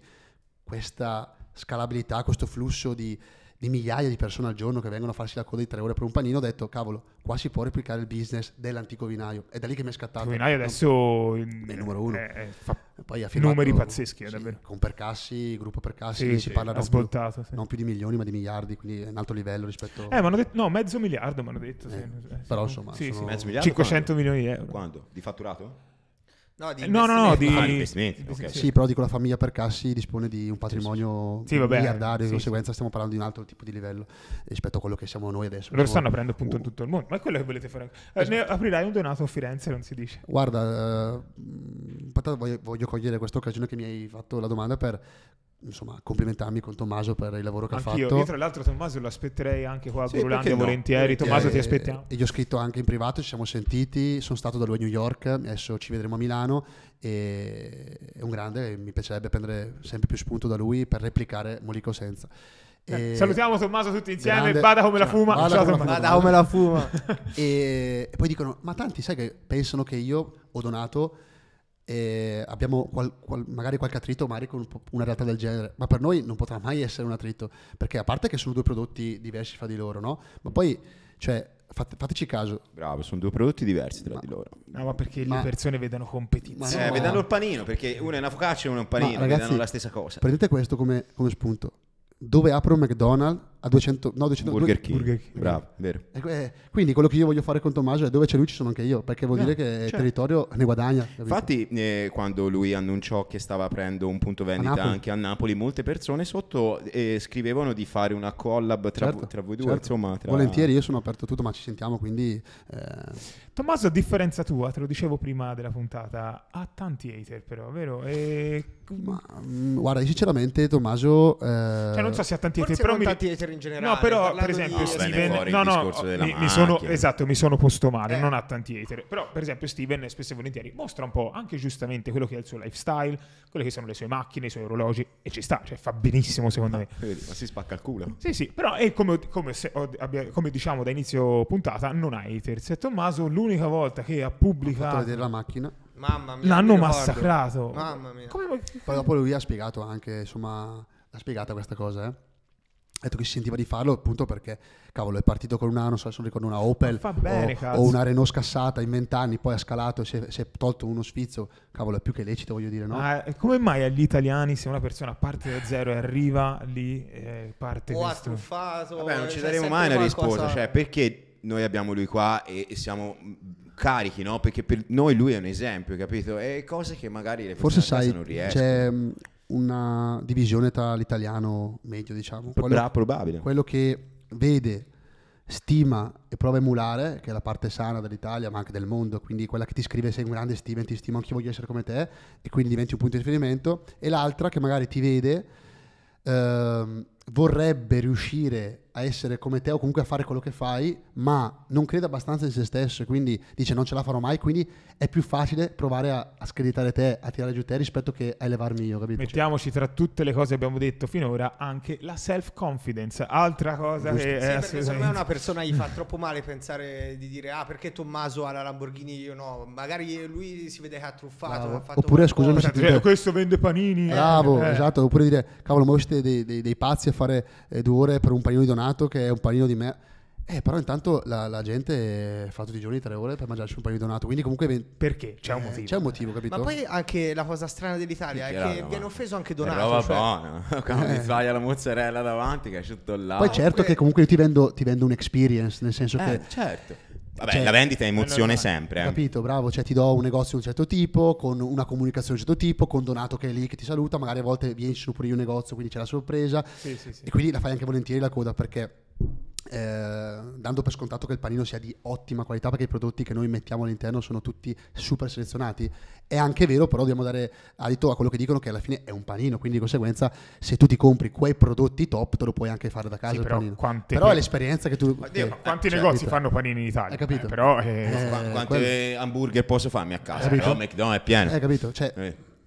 Speaker 2: questa scalabilità, questo flusso di di migliaia di persone al giorno che vengono a farsi la coda di tre ore per un panino, ho detto, cavolo, qua si può replicare il business dell'antico vinaio. È da lì che mi è scattato. Il vinaio
Speaker 1: adesso è il numero uno. È,
Speaker 2: fa Poi ha firmato, numeri pazzeschi, sì, davvero. Con Percassi, gruppo Percassi, sì, si sì, parla non più, sì. non più di milioni ma di miliardi, quindi è un altro livello rispetto... Eh, ma hanno
Speaker 1: detto, no, mezzo miliardo mi hanno detto. Eh, eh però insomma...
Speaker 2: Sono... 500 quando? milioni di euro. Quando? Di fatturato?
Speaker 1: No,
Speaker 3: di eh, no, no, no, di... investimenti. Sì,
Speaker 2: però dico la famiglia Percassi dispone di un patrimonio sì, vabbè, miliardario, di sì, conseguenza stiamo parlando di un altro tipo di livello rispetto a quello che siamo noi adesso. Lo stanno aprendo appunto uh, in tutto il mondo, ma è quello che volete
Speaker 1: fare. Eh, esatto. Ne aprirai un donato a Firenze, non si dice.
Speaker 2: Guarda, eh, mm, voglio, voglio cogliere questa occasione che mi hai fatto la domanda per insomma, complimentarmi con Tommaso per il lavoro che Anch'io. ha fatto. Io tra
Speaker 1: l'altro Tommaso lo aspetterei anche qua a sì, Burulandia no? volentieri. Tommaso ti eh, aspettiamo.
Speaker 2: E gli ho scritto anche in privato, ci siamo sentiti, sono stato da lui a New York, adesso ci vedremo a Milano e è un grande, mi piacerebbe prendere sempre più spunto da lui per replicare Molico Senza. E Salutiamo Tommaso tutti insieme, grande, bada come la fuma. Bada, Ciao, come, bada come la fuma. <laughs> e poi dicono, ma tanti sai che pensano che io ho donato e abbiamo qual, qual, magari qualche attrito magari con una realtà del genere, ma per noi non potrà mai essere un attrito, perché a parte che sono due prodotti diversi fra di loro, no? Ma poi, cioè, fate, fateci caso. Bravo, sono due prodotti diversi tra ma, di loro.
Speaker 1: No, ma perché ma, le persone vedono competizione. No, eh, vedono il panino, perché uno è una focaccia e uno è un
Speaker 3: panino, ragazzi, vedono la stessa cosa.
Speaker 2: Prendete questo come, come spunto. Dove apro un McDonald's a 200, no, 200 Burger, King. Burger King. Bravo, vero. E, eh, quindi quello che io voglio fare con Tommaso è dove c'è lui ci sono anche io, perché vuol no, eh, dire che certo. il territorio ne guadagna. Infatti eh, quando lui
Speaker 3: annunciò che stava aprendo un punto vendita a anche a Napoli, molte persone sotto eh, scrivevano di fare una collab tra, certo, tra voi due, certo. insomma. Tra... Volentieri,
Speaker 2: io sono aperto tutto, ma ci sentiamo, quindi... Eh...
Speaker 1: Tommaso, a differenza tua, te lo dicevo prima della puntata, ha tanti hater però, vero? E... Ma,
Speaker 2: mm, guarda, sinceramente Tommaso... Eh, cioè non so se ha tanti Forse hater,
Speaker 1: però... Tanti mi... hater in generale. No, però, per esempio, Steven. No, no, mi, mi sono,
Speaker 2: esatto, mi sono posto
Speaker 1: male. Eh. Non ha tanti hater. Però, per esempio, Steven spesso e volentieri mostra un po' anche giustamente quello che è il suo lifestyle, quelle che sono le sue macchine, i suoi orologi. E ci sta, cioè fa benissimo, secondo me. Ah, ma si spacca il culo. Sì, sì, però è come, come, se, come diciamo da inizio puntata, non ha hater. Se Tommaso, l'unica volta che ha pubblicato. vedere la macchina. Mamma mia, l'hanno massacrato.
Speaker 2: Mamma mia. Come... Poi dopo lui ha spiegato anche, insomma, ha spiegato questa cosa, eh ha detto che si sentiva di farlo appunto perché cavolo è partito con una, non so se con una Opel bene, o, o, una Renault scassata in vent'anni poi ha scalato si è, si è tolto uno sfizio cavolo è più che lecito voglio dire no? Ma
Speaker 1: come mai agli italiani se una persona parte da zero e arriva lì eh, parte
Speaker 4: o ha truffato Vabbè, non cioè ci daremo mai una risposta cioè
Speaker 3: perché noi abbiamo lui qua e, e siamo mm, carichi, no? Perché per noi lui è un esempio, capito? E cose che magari le persone Forse sai, non riescono. C'è
Speaker 2: mm, una divisione tra l'italiano medio, diciamo. Quello, Bra, probabile. Quello che vede, stima e prova a emulare, che è la parte sana dell'Italia, ma anche del mondo, quindi quella che ti scrive sei un grande Steven, ti stimo, anch'io voglio essere come te, e quindi diventi un punto di riferimento, e l'altra che magari ti vede... Ehm, vorrebbe riuscire a essere come te o comunque a fare quello che fai, ma non crede abbastanza in se stesso e quindi dice non ce la farò mai, quindi è più facile provare a, a screditare te, a tirare giù te rispetto che a elevarmi io, capito? Mettiamoci tra tutte le cose che abbiamo detto finora anche la self-confidence,
Speaker 1: altra cosa Giusto. che... Sì, è assolutamente... secondo me una persona
Speaker 4: gli fa troppo male pensare di dire ah perché Tommaso ha la Lamborghini io no, magari lui si vede che ha truffato. Ha Oppure scusami Cioè,
Speaker 2: questo vende panini. Bravo, eh, esatto, oppure dire cavolo ma voi siete dei, dei, dei pazzi veramente fare eh, due ore per un panino di Donato che è un panino di me. Eh, però intanto la, la, gente fa tutti i giorni tre ore per mangiarci un paio di donato, quindi comunque... Perché? C'è un eh, motivo. c'è un motivo, capito? Ma poi
Speaker 4: anche la cosa strana dell'Italia è che viene offeso anche donato.
Speaker 2: È roba cioè... buona,
Speaker 3: <laughs> quando eh. ti sbaglia la mozzarella davanti che è tutto là. Poi certo comunque...
Speaker 2: che comunque io ti vendo, ti vendo un experience, nel senso eh, che... certo. Vabbè, cioè, la vendita è emozione eh, sempre. Eh. Capito, bravo, cioè ti do un negozio di un certo tipo, con una comunicazione di un certo tipo, con Donato che è lì che ti saluta, magari a volte vieni su pure io un negozio, quindi c'è la sorpresa. Sì, sì, sì. E quindi la fai anche volentieri la coda perché eh, dando per scontato che il panino sia di ottima qualità perché i prodotti che noi mettiamo all'interno sono tutti super selezionati. È anche vero, però dobbiamo dare adito a quello che dicono che alla fine è un panino, quindi di conseguenza se tu ti compri quei prodotti top te lo puoi anche fare da casa. Sì, però, però è l'esperienza che tu... Ma Dio, che, ma quanti cioè, negozi fanno panini in Italia? Hai capito? Eh, però, eh, Qu- quanti eh,
Speaker 3: hamburger posso farmi a casa? Però McDonald's è pieno. Hai capito? Cioè,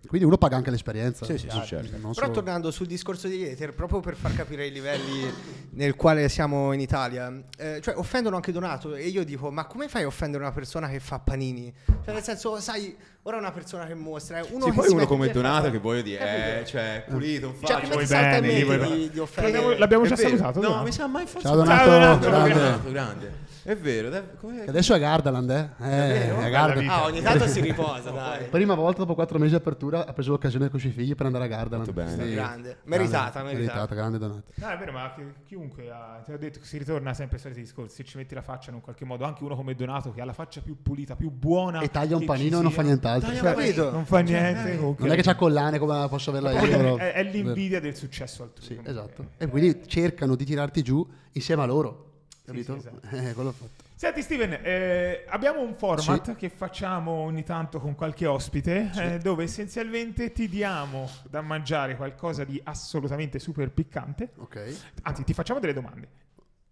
Speaker 2: quindi uno paga anche l'esperienza. Sì, sì, sì, ah, certo. Però solo...
Speaker 4: tornando sul discorso di Ether, proprio per far capire i livelli nel quale siamo in Italia, eh, cioè offendono anche Donato e io dico, ma come fai a offendere una persona che fa panini? Cioè nel senso, sai Ora una persona che mostra. Eh. Uno sì, poi uno come Donato che
Speaker 3: voglio dire, eh, cioè, cioè pulito, infatti. Cioè, come bene, in di, di offendere. L'abbiamo già salutato. No, mi sa mai forse. Ciao Donato, Donato, grande. Donato, grande. È vero, dai, adesso
Speaker 2: è Gardaland, eh? È eh, è Gardaland. Ah, ogni tanto si riposa, dai. Prima volta dopo quattro mesi di apertura ha preso l'occasione con i suoi figli per andare a Gardaland. Molto bene. Sì. Grande. Meritata, meritata, meritata. grande Donato.
Speaker 1: No, è vero, ma chiunque ha, ti ho detto che si ritorna sempre a soliti discorsi, se ci metti la faccia in un qualche modo, anche uno come Donato che ha la faccia più pulita, più buona e taglia un panino e non fa niente altri. cioè, Non fa niente. Cioè, non è che c'ha
Speaker 2: collane come posso averla io. È, è l'invidia
Speaker 1: del successo altrui. Sì, esatto.
Speaker 2: E quindi cercano di tirarti giù insieme a loro. Capito? Sì, sì, esatto. Eh, quello ho fatto.
Speaker 1: Senti Steven, eh, abbiamo un format sì. che facciamo ogni tanto con qualche ospite eh, sì. eh, dove essenzialmente ti diamo da mangiare qualcosa di assolutamente super piccante. Okay. Anzi, ti facciamo delle domande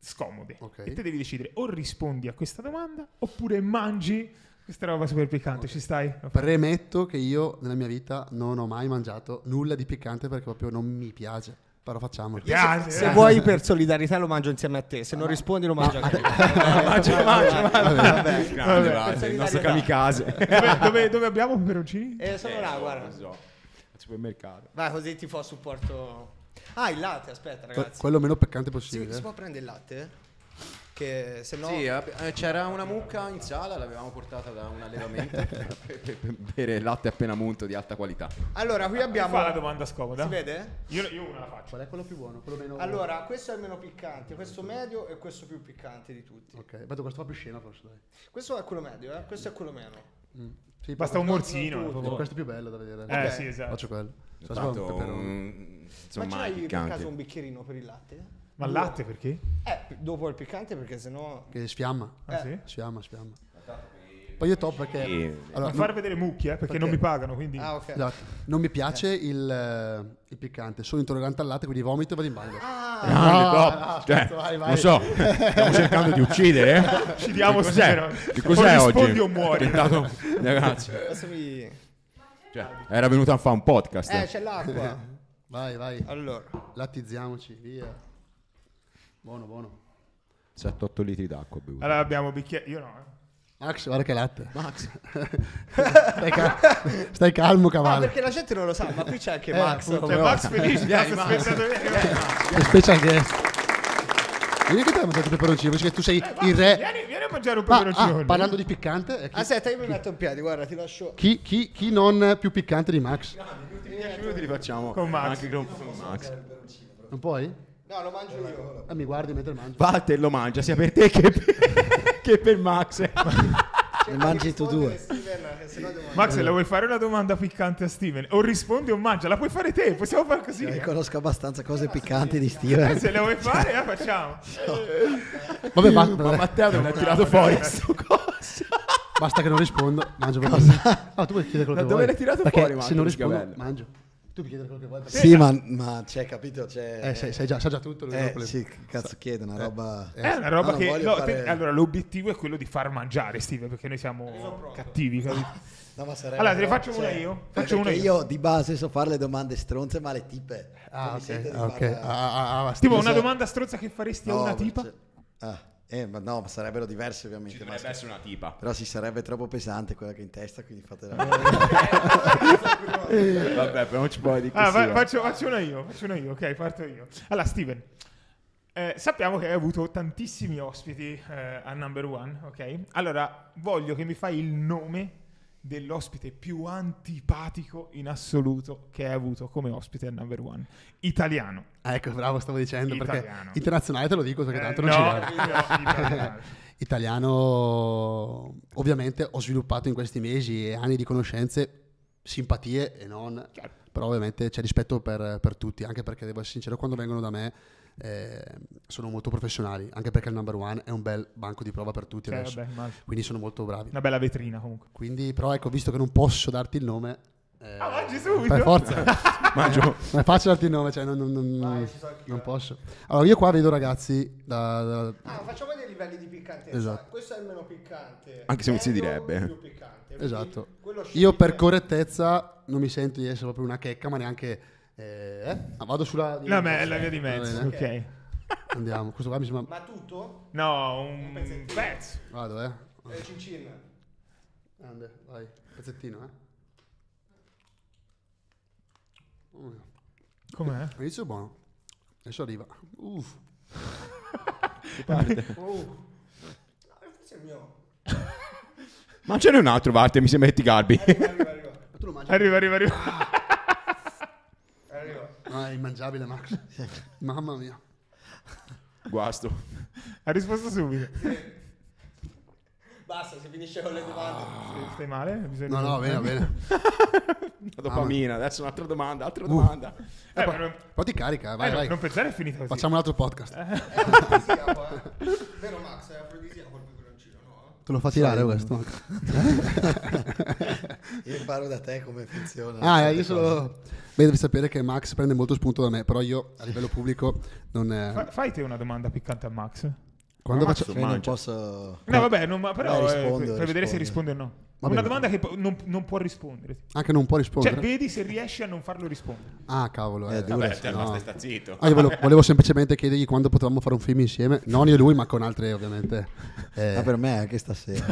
Speaker 1: scomode okay. e te devi decidere o rispondi a questa domanda oppure
Speaker 2: mangi questa roba super piccante, okay. ci stai? Premetto che io nella mia vita non ho mai mangiato nulla di piccante perché proprio non mi piace. Però facciamo. Se, se eh. vuoi per solidarietà lo mangio insieme a te, se ah, non rispondi lo mangio anche io. mangio, mangio, mangio.
Speaker 4: Vabbè, il nostro kamikaze. dove, dove, dove abbiamo peperoncini? Eh, sono eh, là, guarda. Non so, al
Speaker 3: supermercato.
Speaker 4: Vai, così ti fa supporto... Ah, il latte, aspetta ragazzi. Quello meno peccante possibile. Si, si può prendere il latte? Che se no... Sì, eh, eh, c'era una mucca in
Speaker 2: sala, l'avevamo portata da un allevamento <laughs>
Speaker 3: per, bere latte appena munto di alta qualità. Allora,
Speaker 2: qui abbiamo... Fa la domanda scomoda. Si vede? Io, io una la faccio. Qual è quello più buono? Quello meno... Allora, questo
Speaker 4: è il meno piccante, questo medio e questo più piccante di tutti. Ok, vado questo fa più scena forse, dai. Questo è quello medio, eh? questo è quello meno.
Speaker 2: Mm. Sì, Basta un morzino. Eh, questo è più bello da vedere. Eh, okay. sì, esatto. Faccio quello. Faccio Un... Insomma,
Speaker 4: Ma c'hai per caso un bicchierino per il latte? Ma il latte perché? Eh, dopo il piccante perché sennò... Che sfiamma. Ah, eh. sì?
Speaker 2: Sfiamma, sfiamma. Poi io top perché... E... Allora, far vedere mucchia eh, perché, perché, non mi pagano, quindi... Ah, ok. esatto. Non mi piace eh. il, eh, il, piccante, sono intollerante al latte, quindi vomito e vado in bagno. Ah, ah, no, cioè, vai, vai. Non so, stiamo cercando di uccidere, eh? Uccidiamo che cos'è, che
Speaker 3: cos'è o oggi? o muori. Tentato... Ragazzi... Adesso
Speaker 4: mi... Cioè,
Speaker 3: era venuta a fare un podcast. Eh,
Speaker 2: c'è l'acqua. <laughs> vai, vai. Allora. Lattizziamoci, via. Buono, buono.
Speaker 3: 7-8 litri d'acqua bevuto.
Speaker 1: Allora abbiamo bicchiere. Io no. Eh.
Speaker 2: Max, guarda che latte. Max. <laughs> stai, cal- stai calmo, cavallo. Ma perché la
Speaker 4: gente non lo sa, ma qui c'è anche eh, Max. appunto. C'è cioè, Max volta. Felice, Max. aspettando vieni. Che
Speaker 2: special guest. Vedi che te hai mangiato il peperoncino, invece che tu sei eh, il re. Vieni,
Speaker 4: vieni a mangiare un Ma, ah, peperoncino. ah, parlando di piccante, chi, Aspetta, ah, io mi metto in piedi, guarda, ti lascio.
Speaker 2: chi- chi- chi non più piccante di Max? Gli
Speaker 3: ultimi 10 minuti li facciamo Con Max. anche con con Max.
Speaker 2: Non puoi? No, lo mangio io. Ah, mi guardi mentre mangio.
Speaker 3: Walter
Speaker 1: lo mangia sia per te che per, <laughs> che per Max.
Speaker 2: <laughs> Cioè, ne mangi tu due. Steven, se Max, la vuoi
Speaker 1: fare una domanda piccante a Steven? O rispondi o mangia, la puoi fare te, possiamo fare così. Io eh, conosco abbastanza cose piccanti di Steven. Eh, se la vuoi fare, la <laughs> facciamo. No. Vabbè, ma, ma Matteo non ha tirato fuori questo
Speaker 2: cosa. Basta che non rispondo, mangio per cosa. Ah, tu puoi chiedere quello da che dove vuoi. l'hai tirato Perché fuori? Se non rispondo, mangio. Tu mi chiedi qualche volta. Sì, ma, ma c'è, capito? C'è... Eh, sai, sai già, sa già tutto. Lui eh, sì, cazzo so. chiede, una eh. roba... Eh, è una roba ah, no, che... No, fare... te,
Speaker 1: allora, l'obiettivo è quello di far mangiare, Steve, perché noi siamo cattivi, ah, capito? No, ma sarebbe allora, te ne faccio cioè, una io. Faccio una cioè, eh, io. io.
Speaker 2: di
Speaker 3: base so fare le domande stronze, ma le tipe.
Speaker 1: Ah, ok. okay. Fare...
Speaker 3: Ah, ah, ah, ah, tipo, una domanda
Speaker 1: stronza che faresti no, a una tipa?
Speaker 3: Ah. Eh, ma no, sarebbero diversi ovviamente. Ci dovrebbe essere una tipa. Però si sarebbe troppo pesante quella che è in testa, quindi fate fatela. Eh. <laughs> Vabbè, però non ci puoi dire. Ah, va- faccio,
Speaker 1: faccio, una io, faccio una io, ok, parto io. Allora, Steven, eh, sappiamo che hai avuto tantissimi ospiti eh, a number one, ok? Allora, voglio che mi fai il nome dell'ospite più antipatico in assoluto che hai avuto come ospite al number one italiano. Ah, ecco, bravo, stavo dicendo italiano. perché
Speaker 2: internazionale te lo dico perché eh, tanto non no, ci no, <laughs> italiano. italiano, ovviamente, ho sviluppato in questi mesi e anni di conoscenze simpatie e non, Chiaro. però ovviamente c'è rispetto per, per tutti, anche perché devo essere sincero, quando vengono da me eh, sono molto professionali, anche perché il number one è un bel banco di prova per tutti cioè, adesso. Vabbè, quindi sono molto bravi. Una bella vetrina comunque. Quindi, però ecco, visto che non posso darti il nome... Eh, ah, mangi subito! Per forza! <laughs> Mangio. Ma <laughs> è darti il nome, cioè non, non, non, Vai, so non eh. posso. Allora, io qua vedo ragazzi da... da... Ah, facciamo dei livelli di piccantezza. Esatto. Questo è il meno piccante. Anche se non si direbbe. Più piccante. Esatto. Io per correttezza non mi sento di essere proprio una checca, ma neanche eh, eh, ah, vado sulla... No, beh, è la via di mezzo. Ok. okay. Andiamo, questo qua mi sembra... Ma tutto? No, un, un pezzettino. pezzo. Vado, eh. Eh, cincin. Grande, vai. Pezzettino, eh. Oh, Com'è? All'inizio è buono. Adesso arriva. Uff. si <laughs> parte. Oh.
Speaker 3: No, è il mio. Ma ce n'è un altro, Varte, mi sembra che ti garbi. Arriva, arriva, arriva.
Speaker 2: arriva, arriva, arriva. Ah. Ah, è immangiabile Max. <laughs> Mamma mia.
Speaker 1: Guasto. Ha risposto subito.
Speaker 4: Basta, si finisce con le domande. Ah. Stai male?
Speaker 1: Bisogna
Speaker 3: no, no, bene, bene. La dopamina, adesso un'altra domanda, altra uh. domanda. Eh, eh, poi, non... poi, ti carica, vai, eh, vai. Non pensare è finita così. Facciamo un altro podcast. Eh, eh, eh.
Speaker 4: Vero Max, è afrodisiaco col peperoncino,
Speaker 2: no? Te lo fa tirare questo. <laughs> Io imparo da te come funziona. Ah, io solo... Beh, devi sapere che Max prende molto spunto da me, però io a livello pubblico non... È... Eh,
Speaker 1: fai te una domanda piccante a Max. Quando ma faccio... non posso... No, vabbè, non, però... Beh, rispondo, eh, per rispondo. vedere se risponde o no. Vabbè, una domanda che non, non, può rispondere. Anche non può rispondere. Cioè, vedi se riesci a non farlo rispondere.
Speaker 2: Ah, cavolo. Eh, eh, dura, vabbè, eh, no. stai sta zitto. Ah, io volevo, volevo, semplicemente chiedergli quando potevamo fare un film insieme. Non io e lui, ma con altri, ovviamente. Ah, eh. Ma per me anche eh, stasera.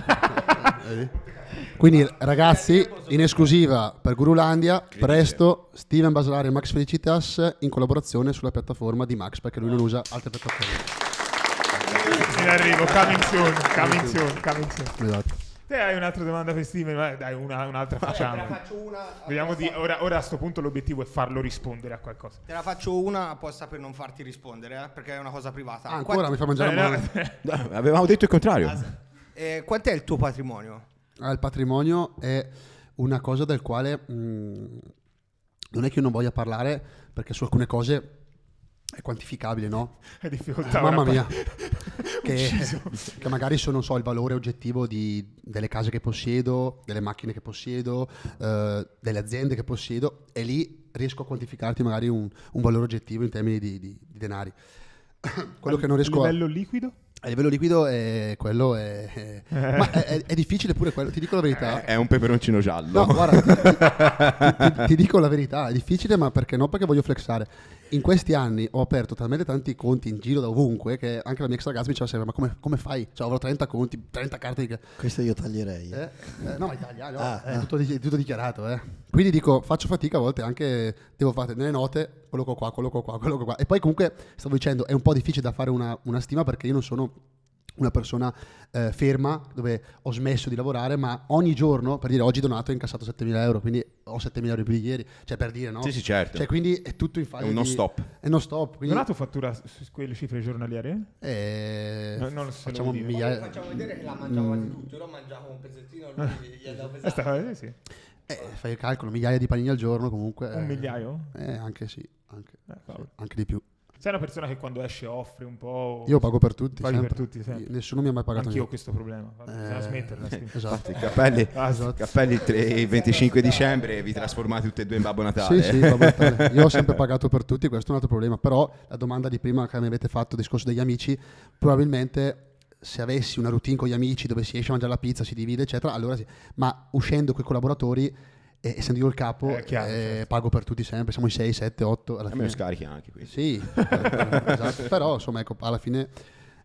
Speaker 2: <laughs> Quindi, ragazzi, in esclusiva per Gurulandia, presto Steven Basilari e Max Felicitas in collaborazione sulla piattaforma di Max, perché lui non usa altre piattaforme.
Speaker 1: In arrivo, coming soon, coming soon, coming soon. Esatto. Te hai un'altra domanda per Steven? dai, una, un'altra Vabbè, facciamo. Te la faccio
Speaker 4: una. Vediamo di, ora,
Speaker 1: ora, a questo punto l'obiettivo è farlo rispondere a qualcosa.
Speaker 4: Te la faccio una apposta per non farti rispondere, eh, perché è una cosa privata. Ah, ancora Quanti... mi fa mangiare eh, la eh, mano. No. <laughs> Avevamo detto il contrario. Eh, quant'è il tuo patrimonio?
Speaker 2: Ah, il patrimonio è una cosa del quale mh, mm, non è che io non voglia parlare, perché su alcune cose è quantificabile, no? È difficoltà. Eh, mamma mia. che, che, magari sono, so, il valore oggettivo di, delle case che possiedo, delle macchine che possiedo, eh, delle aziende che possiedo, e lì riesco a quantificarti magari un, un valore oggettivo in termini di, di, di denari. <coughs> Quello Al, che non riesco a livello liquido? A livello liquido è eh, quello è, eh, ma è, è, è, difficile pure quello, ti dico la verità. Eh, è un peperoncino giallo. No, guarda, ti, ti, ti, dico la verità, è difficile ma perché no? Perché voglio flexare. In questi anni ho aperto talmente tanti conti in giro da ovunque che anche la mia ex ragazza mi diceva sempre ma come, come fai? Cioè avrò 30 conti, 30 carte di... Questo io taglierei. Eh, eh, no, ma tagliare, ah, è ah. Tutto, tutto, dichiarato. Eh. Quindi dico, faccio fatica a volte anche, devo fare nelle note, colloco qua, colloco qua, colloco qua. E poi comunque, stavo dicendo, è un po' difficile da fare una, una stima perché io non sono una persona eh, ferma dove ho smesso di lavorare, ma ogni giorno, per dire oggi Donato ha incassato 7.000 euro, quindi ho 7.000 euro in più di ieri, cioè per dire no? Sì, sì, certo. Cioè, quindi è tutto in fase È uno non stop. È uno stop. Quindi... Donato fattura su quelle cifre giornaliere? Eh, no, non so facciamo migliaia... facciamo vedere che la mangiavo quasi tutto, io l'ho mangiato
Speaker 1: un pezzettino, lui ah. gli ha dato pesante.
Speaker 2: fai il calcolo, migliaia di panini al giorno comunque. Un eh, migliaio? Eh, anche sì, anche, eh, sì, anche di più.
Speaker 1: Sei una persona che quando esce offre un po'. Io pago per tutti. Paghi per tutti, sempre. Nessuno mi ha mai pagato. Anch'io ho questo problema. Eh, bisogna eh, smetterla.
Speaker 2: Sì. Esatto. I capelli, ah,
Speaker 3: esatto. cappelli il 25 dicembre vi trasformate tutti e due in Babbo Natale. Sì, sì, Babbo Natale. Io ho sempre
Speaker 2: pagato per tutti, questo è un altro problema. Però la domanda di prima che mi avete fatto, discorso degli amici, probabilmente se avessi una routine con gli amici dove si esce a mangiare la pizza, si divide, eccetera, allora sì. Ma uscendo con i collaboratori e, essendo io il capo, eh, chiaro, eh, certo. pago per tutti sempre, siamo in 6, 7, 8. Alla e me lo scarichi anche qui. Sì, eh, esatto. però insomma, ecco, alla fine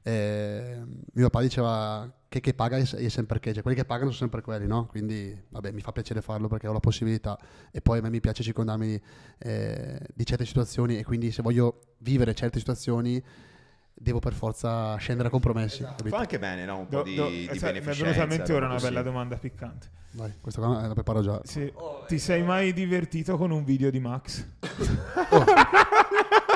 Speaker 2: eh, mio papà diceva che chi paga è sempre che, cioè quelli che pagano sono sempre quelli, no? Quindi vabbè, mi fa piacere farlo perché ho la possibilità e poi a me mi piace circondarmi eh, di certe situazioni e quindi se voglio vivere certe situazioni devo per forza scendere a compromessi. Esatto. Fa
Speaker 3: anche bene, no? Un do, po' di, do, di esatto, Mi è
Speaker 1: venuta a ora una bella domanda piccante. Vai,
Speaker 2: questa qua la preparo già. Sì. Oh, eh, Ti sei oh. mai divertito con un video di Max? Oh.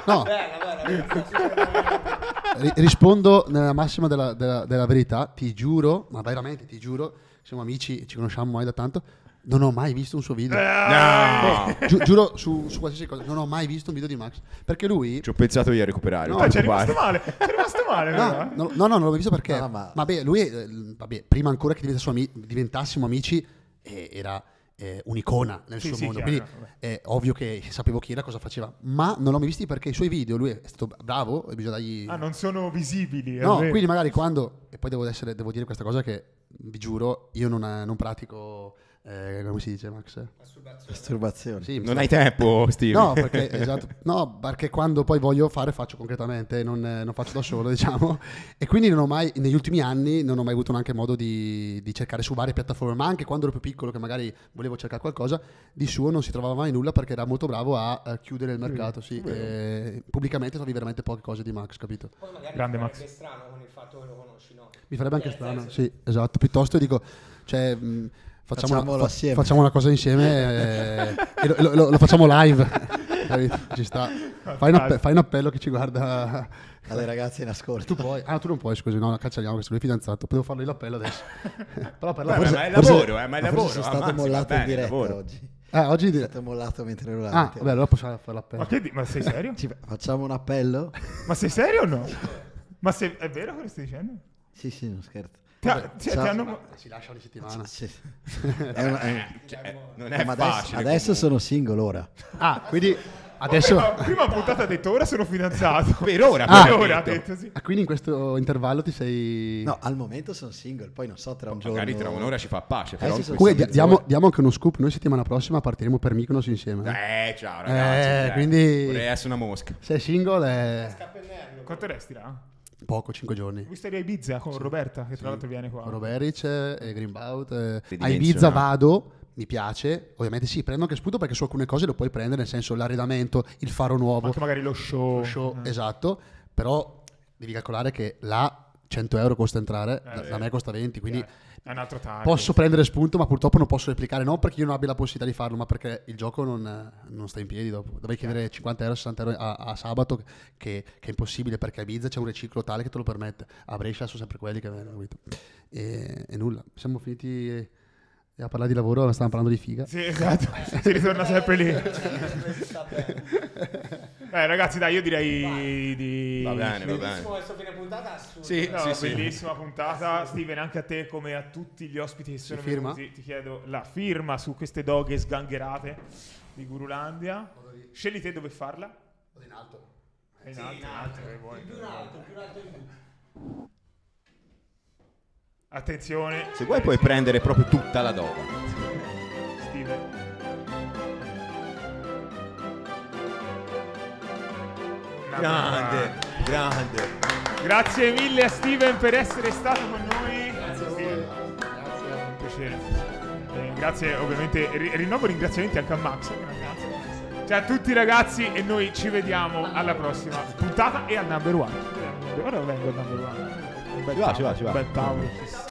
Speaker 2: no. Eh, bella, bella, rispondo nella massima della, della, della, verità, ti giuro, ma veramente ti giuro, siamo amici, ci conosciamo mai da tanto, non ho mai visto un suo video. Eh, no. Eh. Gi- giuro su, su, qualsiasi cosa, non ho mai visto un video di Max. Perché lui. Ci
Speaker 3: ho pensato io a recuperare. No, ci è rimasto male.
Speaker 2: Ci è rimasto male. no, no, no, non l'ho visto perché. No, ma... Vabbè, lui, eh, vabbè, prima ancora che ami- diventassimo amici, eh, era eh, un'icona nel sì, suo sì, mondo. Chiaro, Quindi è ovvio che sapevo chi era, cosa faceva. Ma non l'ho mai visto perché i suoi video, lui è stato bravo, bisogna dargli. Ah,
Speaker 1: non sono visibili. No, quindi magari
Speaker 2: quando. E poi devo, essere, devo dire questa cosa che vi giuro, io non, non pratico eh, come si dice Max? Masturbazione. Masturbazione. Sì, non hai tempo, Steve. No, perché, esatto, no, perché quando poi voglio fare faccio concretamente, non, non, faccio da solo, <laughs> diciamo. E quindi non ho mai, negli ultimi anni, non ho mai avuto neanche modo di, di, cercare su varie piattaforme, ma anche quando ero più piccolo, che magari volevo cercare qualcosa, di suo non si trovava mai nulla perché era molto bravo a, a chiudere il mm, mercato, sì. E eh, pubblicamente trovi veramente poche cose di Max, capito? Poi magari Grande Max. farebbe strano con il fatto che lo conosci, no? Mi farebbe anche cioè, strano, sì, esatto. Piuttosto dico, cioè... Mh, mm, Facciamo una, fa, facciamo una, cosa insieme e, lo, lo, lo, facciamo live. <laughs> ci sta. Fai un, appe- fai un, appello che ci guarda. Alle ragazze in ascolto. Tu puoi. Ah, tu non puoi, scusi, no, cancelliamo che se lui è fidanzato. Potevo fargli l'appello adesso. <laughs> Però per la forse, ma è lavoro, forse, eh, ma è lavoro. Sono ah, stato mollato bene, in diretta oggi. Eh, oggi è stato mollato mentre ero Ah, vabbè, allora possiamo fare l'appello. Ma, di-
Speaker 4: ma sei serio? Ci- facciamo un appello? ma sei serio o no?
Speaker 1: ma se- è vero quello che stai dicendo?
Speaker 3: Sì, sì, non scherzo. Vabbè, ti, cioè, hanno...
Speaker 1: Si lascia una settimana. Sì. <laughs> è una, cioè, è, cioè, non è eh, ma facile. Adesso,
Speaker 2: sono single ora. Ah, quindi adesso... Vabbè, prima
Speaker 1: puntata ha detto ora sono fidanzato. <laughs> per
Speaker 3: ora, ah, <laughs> per ora. Detto,
Speaker 2: sì. Ah, quindi in questo intervallo ti sei... No, al momento sono
Speaker 3: single, poi non so, tra un Magari giorno... Magari tra un'ora ci fa pace. Però sì, Comunque diamo,
Speaker 2: diamo, anche uno scoop, noi settimana prossima partiremo per Mykonos insieme. Eh, eh ciao ragazzi. Eh, cioè, quindi... Vorrei essere una mosca. Sei single è...
Speaker 1: Eh. Quanto resti là?
Speaker 2: Poco, 5 giorni.
Speaker 1: stai a Ibiza con sì, Roberta, che tra sì. l'altro viene qua. Con Roberic e
Speaker 2: Greenbout. Eh, a Ibiza vado, mi piace. Ovviamente sì, prendo anche sputo perché su alcune cose lo puoi prendere, nel senso l'arredamento, il faro nuovo. anche magari lo show. Lo show, eh. esatto. Però devi calcolare che là 100 euro costa entrare, eh, da, me costa 20, quindi... Chiaro è un altro target. Posso prendere spunto, ma purtroppo non posso replicare. Non perché io non abbia la possibilità di farlo, ma perché il gioco non, non sta in piedi dopo. Dovrei chiedere 50 euro, 60 euro a, a sabato, che, che, è impossibile perché a Ibiza c'è un riciclo tale che te lo permette. A Brescia sono sempre quelli che vengono. Capito? E, e nulla. Siamo finiti a parlare di lavoro, ma stavamo parlando di figa. Sì, esatto. si ritorna sempre lì. <laughs>
Speaker 1: Beh, ragazzi, dai, io direi Vai. di. Va bene, va bene.
Speaker 4: Questo fine puntata assurdo. Sì, no, sì, bellissima sì. puntata.
Speaker 1: Steven, anche a te, come a tutti gli ospiti che sono venuti, ti chiedo la firma su queste doghe sgangherate di Gurulandia. Scegli te dove farla.
Speaker 2: O in alto. In alto, in alto. Vuoi, più in alto, più in alto in
Speaker 1: Attenzione. Se vuoi puoi
Speaker 3: prendere proprio tutta la dogha.
Speaker 1: Steven. Grande, grande. Grazie mille a Steven per essere stato con noi. Grazie a voi. Grazie. Un piacere. Eh, grazie ovviamente, rinnovo ringraziamenti anche a Max. Ciao a tutti ragazzi e noi ci vediamo alla prossima puntata e al number one. Ora vengo al number one. Ci va, ci va, ci va.